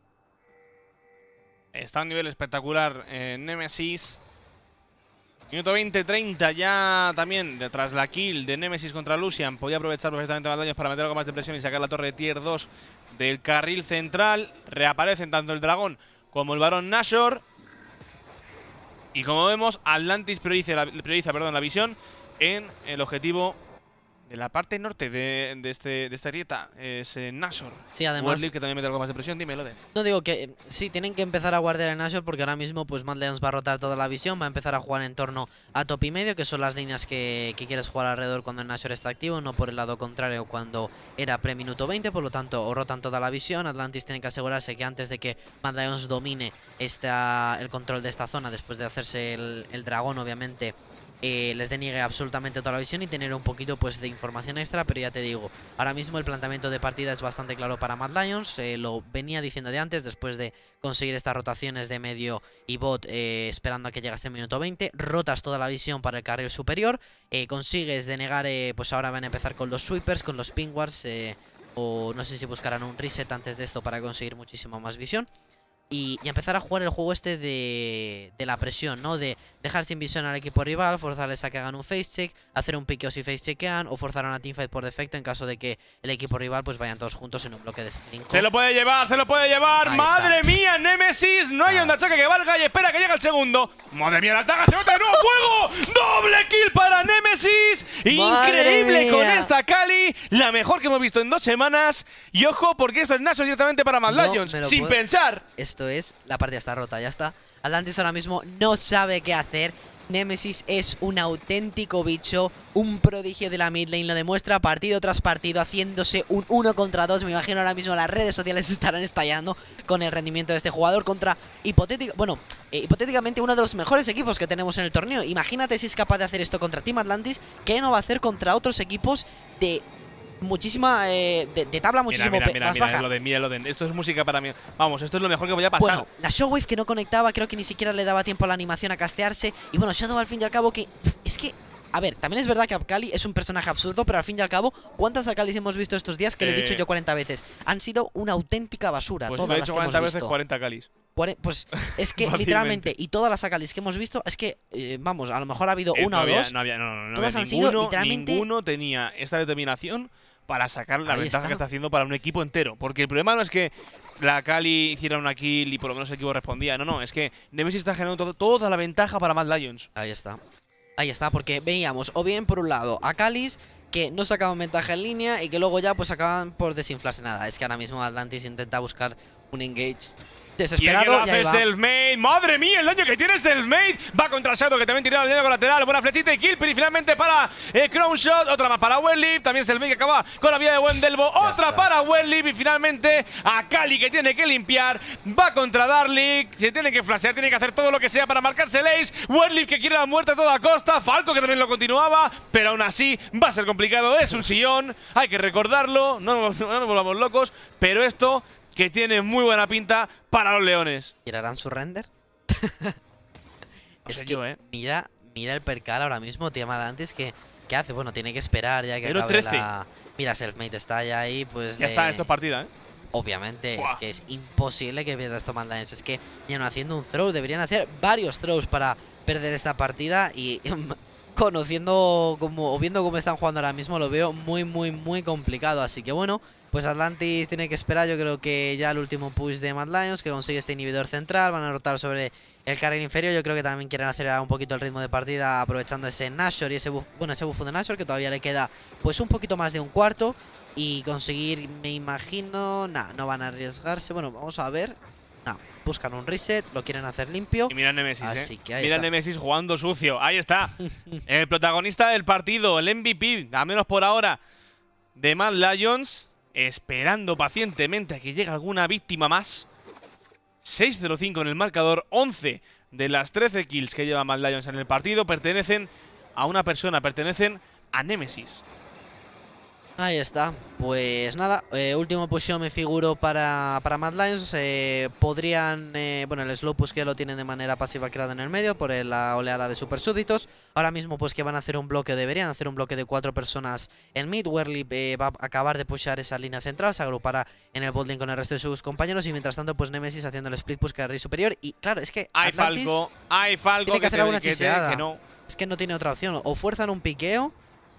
Está a un nivel espectacular en eh, Nemesis. Minuto 20-30 ya también detrás la kill de Nemesis contra Lucian. Podía aprovechar perfectamente más daños para meter algo más de presión y sacar la torre tier 2 del carril central. Reaparecen tanto el dragón como el varón Nashor. Y como vemos, Atlantis prioriza, la, la visión en el objetivo de la parte norte de, de, este, de esta grieta es eh, Nashor. Sí, además. que también mete algo más de presión, Dímelo, de No, digo que eh, sí, tienen que empezar a guardar el Nashor porque ahora mismo pues Mad va a rotar toda la visión, va a empezar a jugar en torno a top y medio, que son las líneas que, que quieres jugar alrededor cuando el Nashor está activo, no por el lado contrario cuando era pre-minuto 20, por lo tanto o rotan toda la visión, Atlantis tiene que asegurarse que antes de que Mad domine esta, el control de esta zona, después de hacerse el, el dragón obviamente, eh, les deniegue absolutamente toda la visión y tener un poquito pues de información extra, pero ya te digo, ahora mismo el planteamiento de partida es bastante claro para Mad Lions, eh, lo venía diciendo de antes, después de conseguir estas rotaciones de medio y bot eh, esperando a que llegase el minuto 20, rotas toda la visión para el carril superior, consigues denegar, pues ahora van a empezar con los sweepers, con los pingwars. o no sé si buscarán un reset antes de esto para conseguir muchísima más visión. Y, empezar a jugar el juego este de, de la presión, ¿no? De Dejar sin visión al equipo rival, forzarles a que hagan un face check, hacer un piqueo si face checkan o forzar a una teamfight por defecto en caso de que el equipo rival pues vayan todos juntos en un bloque de 5. Se lo puede llevar, se lo puede llevar. Madre mía, Nemesis, no hay ah. un que valga y espera que llegue el segundo. Madre mía, la taga se mete de nuevo fuego. Doble kill para Nemesis. Increíble con esta Kali, la mejor que hemos visto en dos semanas. Y ojo porque esto es Naso directamente para Mad Lions, sin pensar. Esto es, la partida está rota, ya está. Atlantis ahora mismo no sabe qué hacer. Nemesis es un auténtico bicho, un prodigio de la mid lane, lo demuestra partido tras partido, haciéndose un 1 contra 2. Me imagino ahora mismo las redes sociales estarán estallando con el rendimiento de este jugador contra hipotético, bueno, eh, hipotéticamente uno de los mejores equipos que tenemos en el torneo. Imagínate si es capaz de hacer esto contra Team Atlantis, ¿qué no va a hacer contra otros equipos de muchísima. Eh, de, tabla muchísimo más baja. Lo de, mira, lo de, esto es música para mí. Vamos, esto es lo mejor que voy a pasar. Bueno, la showwave que no conectaba, creo que ni siquiera le daba tiempo a la animación a castearse. Y bueno, Shadow al fin y al cabo que. Es que a ver, también es verdad que Akali es un personaje absurdo, pero al fin y al cabo, ¿cuántas Akalis hemos visto estos días que le he dicho yo 40 veces? Han sido una auténtica basura, pues todas he las que veces 40 Akalis. Pues es que literalmente, y todas las Akalis que hemos visto, es que, eh, vamos, a lo mejor ha habido eh, una o dos. No no, no, todas han sido literalmente. Ninguno tenía esta determinación para sacar la ventaja que está haciendo para un equipo entero. Porque el problema no es que la Cali hiciera una kill y por lo menos el equipo respondía. No, no, es que Nemesis está generando toda la ventaja para Mad Lions. Ahí está. Ahí está, porque veíamos o bien por un lado a Kalis que no sacaban ventaja en línea y que luego ya pues acaban por desinflarse nada. Es que ahora mismo Atlantis intenta buscar un engage desesperado. Y, el Madre mía, el daño que tiene el Va contra Shadow, que también tira el daño lateral Buena flechita y kill. Pero finalmente para eh, Crown Shot. Otra más para Welly También Selfmade, que acaba con la vida de Wendelbo. otra para Welllip. Y finalmente a Cali, que tiene que limpiar. Va contra Darlick. Se tiene que flashear. Tiene que hacer todo lo que sea para marcarse el ace. que quiere la muerte a toda costa. Falco, que también lo continuaba. Pero aún así va a ser complicado. Es un sillón. Hay que recordarlo. no nos volvamos locos. Pero esto que tiene muy buena pinta para los leones. ¿Tirarán su render? es ¿eh? mira, mira el percal ahora mismo, Tiamat antes que... ¿Qué hace? Bueno, tiene que esperar ya que Pero 13. la... Mira, Selfmate está ya ahí, pues... Ya está, en esta partida, ¿eh? Obviamente, es que es imposible que pierda esto Mandanes. Es que ya no haciendo un throw, deberían hacer varios throws para perder esta partida y... conociendo como, o viendo cómo están jugando ahora mismo, lo veo muy, muy, muy complicado. Así que bueno, pues Atlantis tiene que esperar, yo creo que ya el último push de Mad Lions, que consigue este inhibidor central, van a rotar sobre el carril inferior, yo creo que también quieren acelerar un poquito el ritmo de partida aprovechando ese Nashor y ese, bueno, ese de Nashor que todavía le queda pues un poquito más de un cuarto y conseguir, me imagino, nada, no van a arriesgarse, bueno, vamos a ver, buscan un reset, lo quieren hacer limpio. Y mira Nemesis, ¿eh? Mira Nemesis jugando sucio, ahí está, el protagonista del partido, el MVP, al menos por ahora, de Mad Lions esperando pacientemente a que llegue alguna víctima más. 6 0 5 en el marcador, 11 de las 13 kills que lleva Mad Lions en el partido pertenecen a una persona, pertenecen a Nemesis. Ahí está, pues nada, eh, Último push, me figuro para, para Mad Lions, eh, podrían, eh, bueno el slow push que lo tienen de manera pasiva creado en el medio por la oleada de super súditos, ahora mismo pues que van a hacer un bloque, deberían hacer un bloque de cuatro personas en mid, Werly va a acabar de pushar esa línea central, se agrupará en el bolding con el resto de sus compañeros y mientras tanto pues Nemesis haciendo el split push carril superior y claro, es que hay Atlantis Falco, hay Falco tiene que, hacer alguna chiseada, no. es que no tiene otra opción, o fuerzan un piqueo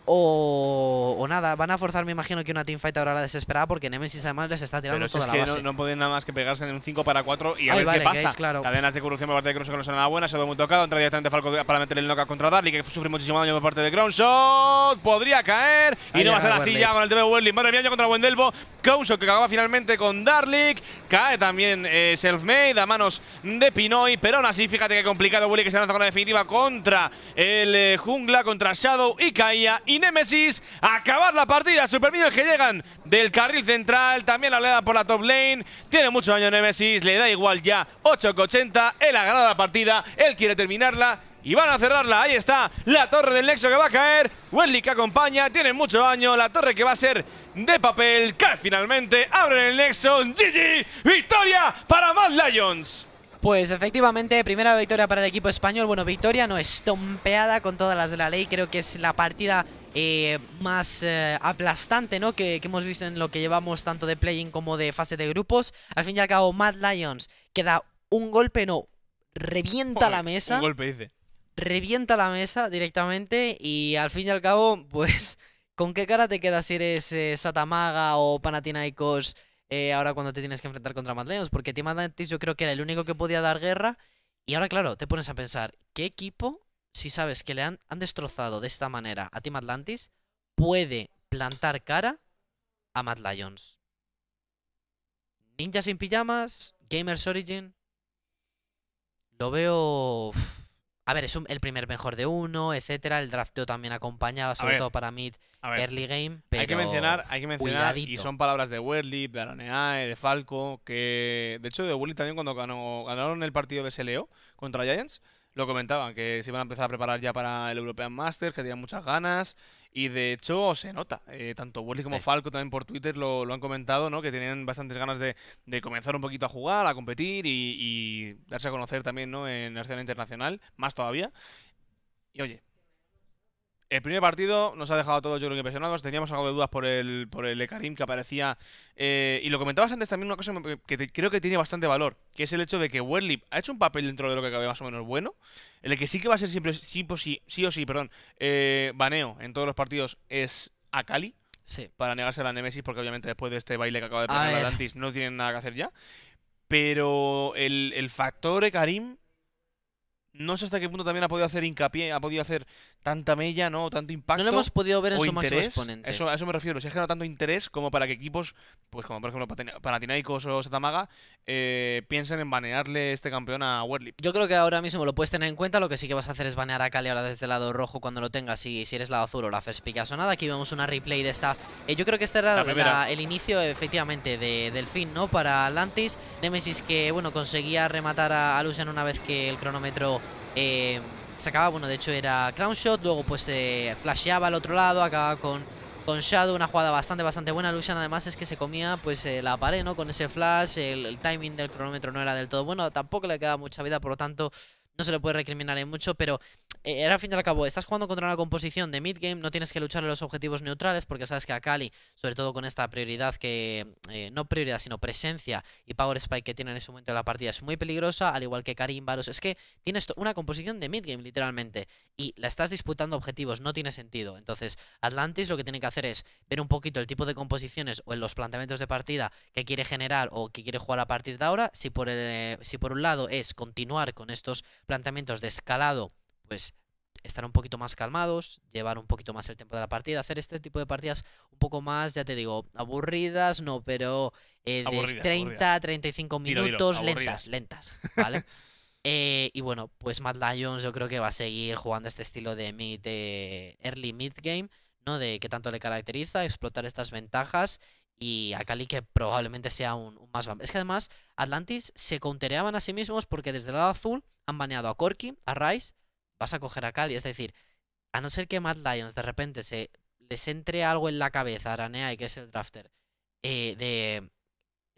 o, nada, van a forzar, me imagino, que una teamfight ahora la desesperada porque Nemesis además les está tirando toda la base. No, pueden nada más que pegarse en un 5 para 4 y a ver qué pasa. claro. Cadenas de corrupción por parte de Cronshot, que no son nada buenas, se lo muy tocado, entra directamente Falco para meter el Noca contra Darly que sufre muchísimo daño por parte de Cronshot, podría caer y no va a ser así ya con el TV Bueno, madre mía, contra Wendelbo, Groundshaw que acaba finalmente con Darlik, cae también eh, Selfmade a manos de Pinoy, pero aún así fíjate qué complicado Willy que se lanza con la definitiva contra el eh, Jungla, contra Shadow y caía Nemesis acabar la partida. Supermillos que llegan del carril central, también la da por la top lane. Tiene mucho daño Nemesis, le da igual ya 8,80. Él ha ganado la partida, él quiere terminarla y van a cerrarla. Ahí está la torre del Nexo que va a caer. Wesley que acompaña, Tiene mucho daño. La torre que va a ser de papel. Cae finalmente, Abre el Nexo. GG, victoria para Mad Lions. Pues efectivamente, primera victoria para el equipo español. Bueno, victoria no estompeada con todas las de la ley. Creo que es la partida eh, más eh, aplastante, ¿no? Que, hemos visto en lo que llevamos tanto de playing como de fase de grupos. Al fin y al cabo, Mad Lions queda un golpe, no, revienta la mesa. Un golpe dice. Revienta la mesa directamente y al fin y al cabo, pues, ¿con qué cara te quedas si eres eh, Satamaga o Panathinaikos ahora cuando te tienes que enfrentar contra Mad Lions? Porque Team yo creo que era el único que podía dar guerra. Y ahora, claro, te pones a pensar, ¿qué equipo si sabes que le han, destrozado de esta manera a Team Atlantis, puede plantar cara a Mad Lions. Ninja sin pijamas, Gamers Origin. Lo veo. A ver, es el primer mejor de uno, etcétera. El drafteo también acompañaba, sobre todo para mid early game. hay que mencionar, hay que mencionar y son palabras de Werlip, de Araneae, de Falco, que de hecho de Woolley también cuando ganaron el partido de Seleo contra Giants, lo comentaban, que se iban a empezar a preparar ya para el European Masters, que tenían muchas ganas. Y de hecho se nota, eh, tanto Wally como Falco también por Twitter lo, han comentado, ¿no? que tienen bastantes ganas de, comenzar un poquito a jugar, a competir y, darse a conocer también ¿no? en la escena internacional, más todavía. Y oye, el primer partido nos ha dejado todos yo creo impresionados, teníamos algo de dudas por el, por el Ekarim que aparecía, eh, y lo comentabas antes también una cosa que creo que tiene bastante valor, que es el hecho de que Werlip ha hecho un papel dentro de lo que cabe más o menos bueno, el que sí que va a ser siempre, sí, sí, sí o sí, perdón, eh, baneo en todos los partidos es Akali, sí. para negarse a la Nemesis, porque obviamente después de este baile que acaba de ah, poner eh. Atlantis no tienen nada que hacer ya, pero el, el factor Ekarim no sé hasta qué punto también ha podido hacer hincapié, ha podido hacer tanta mella, ¿no? Tanto impacto. No lo hemos podido ver en su máximo exponente. Eso, a eso me refiero. Si es que tanto interés como para que equipos, pues como por ejemplo Panathinaikos o Satamaga, eh, piensen en banearle este campeón a Werlip. Yo creo que ahora mismo lo puedes tener en cuenta. Lo que sí que vas a hacer es banear a Kali ahora desde el lado rojo cuando lo tengas. Y si eres lado azul o la first pick nada. Aquí vemos una replay de esta. Eh, yo creo que este era el inicio, efectivamente, de, del fin, ¿no? Para Atlantis. Nemesis que, bueno, conseguía rematar a, a Lucian una vez que el cronómetro eh, sacaba, bueno, de hecho era Crown Shot, luego pues eh, flasheaba al otro lado, acababa con, con Shadow, una jugada bastante, bastante buena. Lucian además es que se comía pues eh, la pared, ¿no? Con ese flash, el, el timing del cronómetro no era del todo bueno, tampoco le queda mucha vida, por lo tanto no se lo puede recriminar en mucho, pero eh, era al fin y al cabo, estás jugando contra una composición de mid-game, no tienes que luchar en los objetivos neutrales, porque sabes que Akali, sobre todo con esta prioridad que, eh, no prioridad, sino presencia y power spike que tiene en ese momento de la partida, es muy peligrosa, al igual que Karim Baros. Es que tienes una composición de mid-game, literalmente, y la estás disputando objetivos, no tiene sentido. Entonces, Atlantis lo que tiene que hacer es ver un poquito el tipo de composiciones o en los planteamientos de partida que quiere generar o que quiere jugar a partir de ahora, si por, eh, si por un lado es continuar con estos planteamientos de escalado, pues estar un poquito más calmados, llevar un poquito más el tiempo de la partida, hacer este tipo de partidas un poco más, ya te digo, aburridas, no, pero eh, de 30 a 35 minutos, lentas, lentas, ¿vale? Eh, y bueno, pues Matt Lions yo creo que va a seguir jugando este estilo de mid, de early mid game, ¿no? De que tanto le caracteriza, explotar estas ventajas y a Cali que probablemente sea un, un más... Es que además Atlantis se countereaban a sí mismos porque desde el lado azul han baneado a Corky, a Rice, vas a coger a Cali. Es decir, a no ser que Matt Lions de repente se les entre algo en la cabeza a Aranea y que es el drafter, eh, de...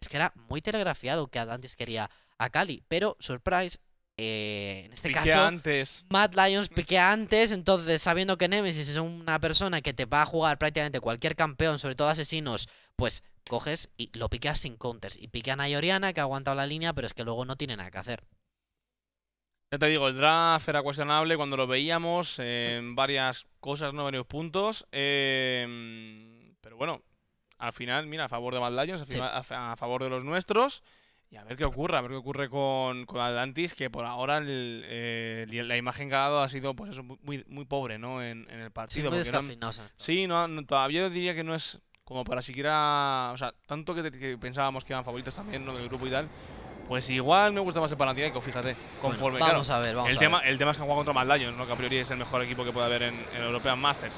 Es que era muy telegrafiado que antes quería a Cali, pero, surprise, eh, en este caso, antes. Matt Lions pique antes, entonces sabiendo que Nemesis es una persona que te va a jugar prácticamente cualquier campeón, sobre todo asesinos, pues coges y lo piqueas sin counters. Y piquean a Nayoriana, que ha aguantado la línea, pero es que luego no tiene nada que hacer. Ya te digo, el draft era cuestionable cuando lo veíamos en eh, varias cosas, no varios puntos. Eh, pero bueno, al final, mira, a favor de Bad a, favor de los nuestros. Y a ver qué ocurre, a ver qué ocurre con, Atlantis, que por ahora eh, la imagen que ha dado ha sido pues muy, muy pobre ¿no? en, el partido. Sí, no, sí todavía diría que no es como para siquiera... O sea, tanto que, pensábamos que eran favoritos también ¿no? del grupo y tal, pues igual me gusta más el Panathinaikos, fíjate. Conforme, vamos a ver, vamos el a tema, ver. El tema es que juega contra más Lions, ¿no? que a priori es el mejor equipo que puede haber en, en European Masters.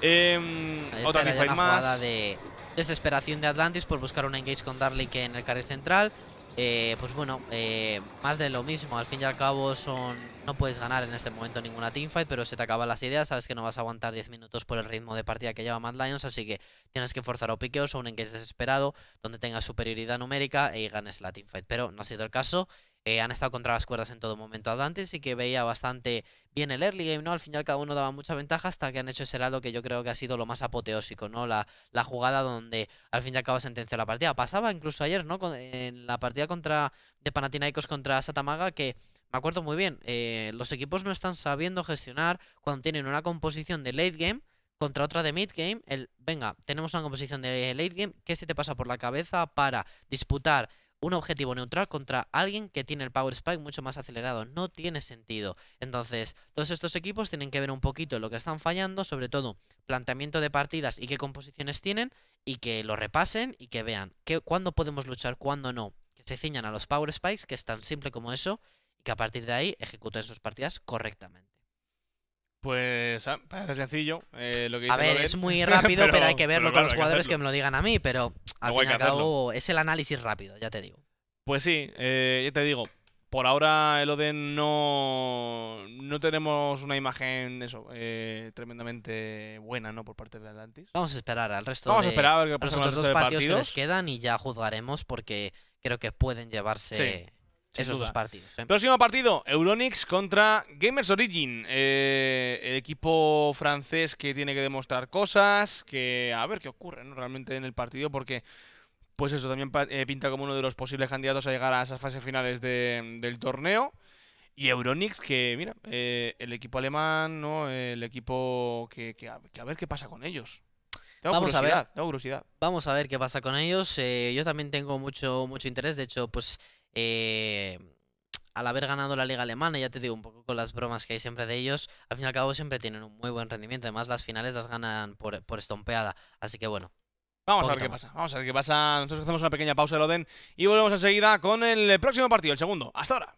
Eh, otra vez una más. jugada de desesperación de Atlantis por buscar un engage con que en el carril central. Eh, pues bueno, eh, más de lo mismo. Al fin y al cabo son no puedes ganar en este momento ninguna teamfight, pero se te acaban las ideas, sabes que no vas a aguantar 10 minutos por el ritmo de partida que lleva Mad Lions, así que tienes que forzar o piqueos o un es desesperado, donde tengas superioridad numérica y ganes la teamfight. Pero no ha sido el caso, eh, han estado contra las cuerdas en todo momento antes y que veía bastante bien el early game, ¿no? Al final cada uno daba mucha ventaja hasta que han hecho ese lado que yo creo que ha sido lo más apoteósico, ¿no? La, la jugada donde al fin y al cabo sentenció la partida. Pasaba incluso ayer, ¿no? en la partida contra de Panathinaikos contra Satamaga que me acuerdo muy bien, eh, los equipos no están sabiendo gestionar cuando tienen una composición de late game contra otra de mid game. El, venga, tenemos una composición de late game. ¿Qué se te pasa por la cabeza para disputar un objetivo neutral contra alguien que tiene el Power Spike mucho más acelerado. No tiene sentido. Entonces, todos estos equipos tienen que ver un poquito lo que están fallando, sobre todo planteamiento de partidas y qué composiciones tienen, y que lo repasen y que vean que, cuándo podemos luchar, cuándo no. Que se ciñan a los Power Spikes, que es tan simple como eso, que a partir de ahí ejecuten sus partidas correctamente. Pues ah, parece sencillo. Eh, a ver, es muy rápido, pero, hay que verlo con los jugadores que, me lo digan a mí, pero al fin y al cabo es el análisis rápido, ya te digo. Pues sí, eh, ya te digo, por ahora el Oden no, no tenemos una imagen eso eh, tremendamente buena no por parte de Atlantis. Vamos a esperar al resto Vamos a esperar a ver qué pasa los otros dos partidos que les quedan y ya juzgaremos porque creo que pueden llevarse esos dos partidos. ¿eh? Próximo partido, Euronix contra Gamers Origin. Eh, el equipo francés que tiene que demostrar cosas, que a ver qué ocurre ¿no? realmente en el partido, porque pues eso también eh, pinta como uno de los posibles candidatos a llegar a esas fases finales del torneo. Y Euronix, que mira, el equipo alemán, ¿no? el equipo que, a, ver qué pasa con ellos. Tengo vamos a ver, tengo curiosidad. Vamos a ver qué pasa con ellos. yo también tengo mucho, mucho interés. De hecho, pues eh, al haber ganado la liga alemana, ya te digo, un poco con las bromas que hay siempre de ellos, al fin y al cabo siempre tienen un muy buen rendimiento. Además, las finales las ganan por, por estompeada. Así que bueno. Vamos a ver qué pasa. Vamos a ver qué pasa. Nosotros hacemos una pequeña pausa de Oden y volvemos enseguida con el próximo partido, el segundo. Hasta ahora.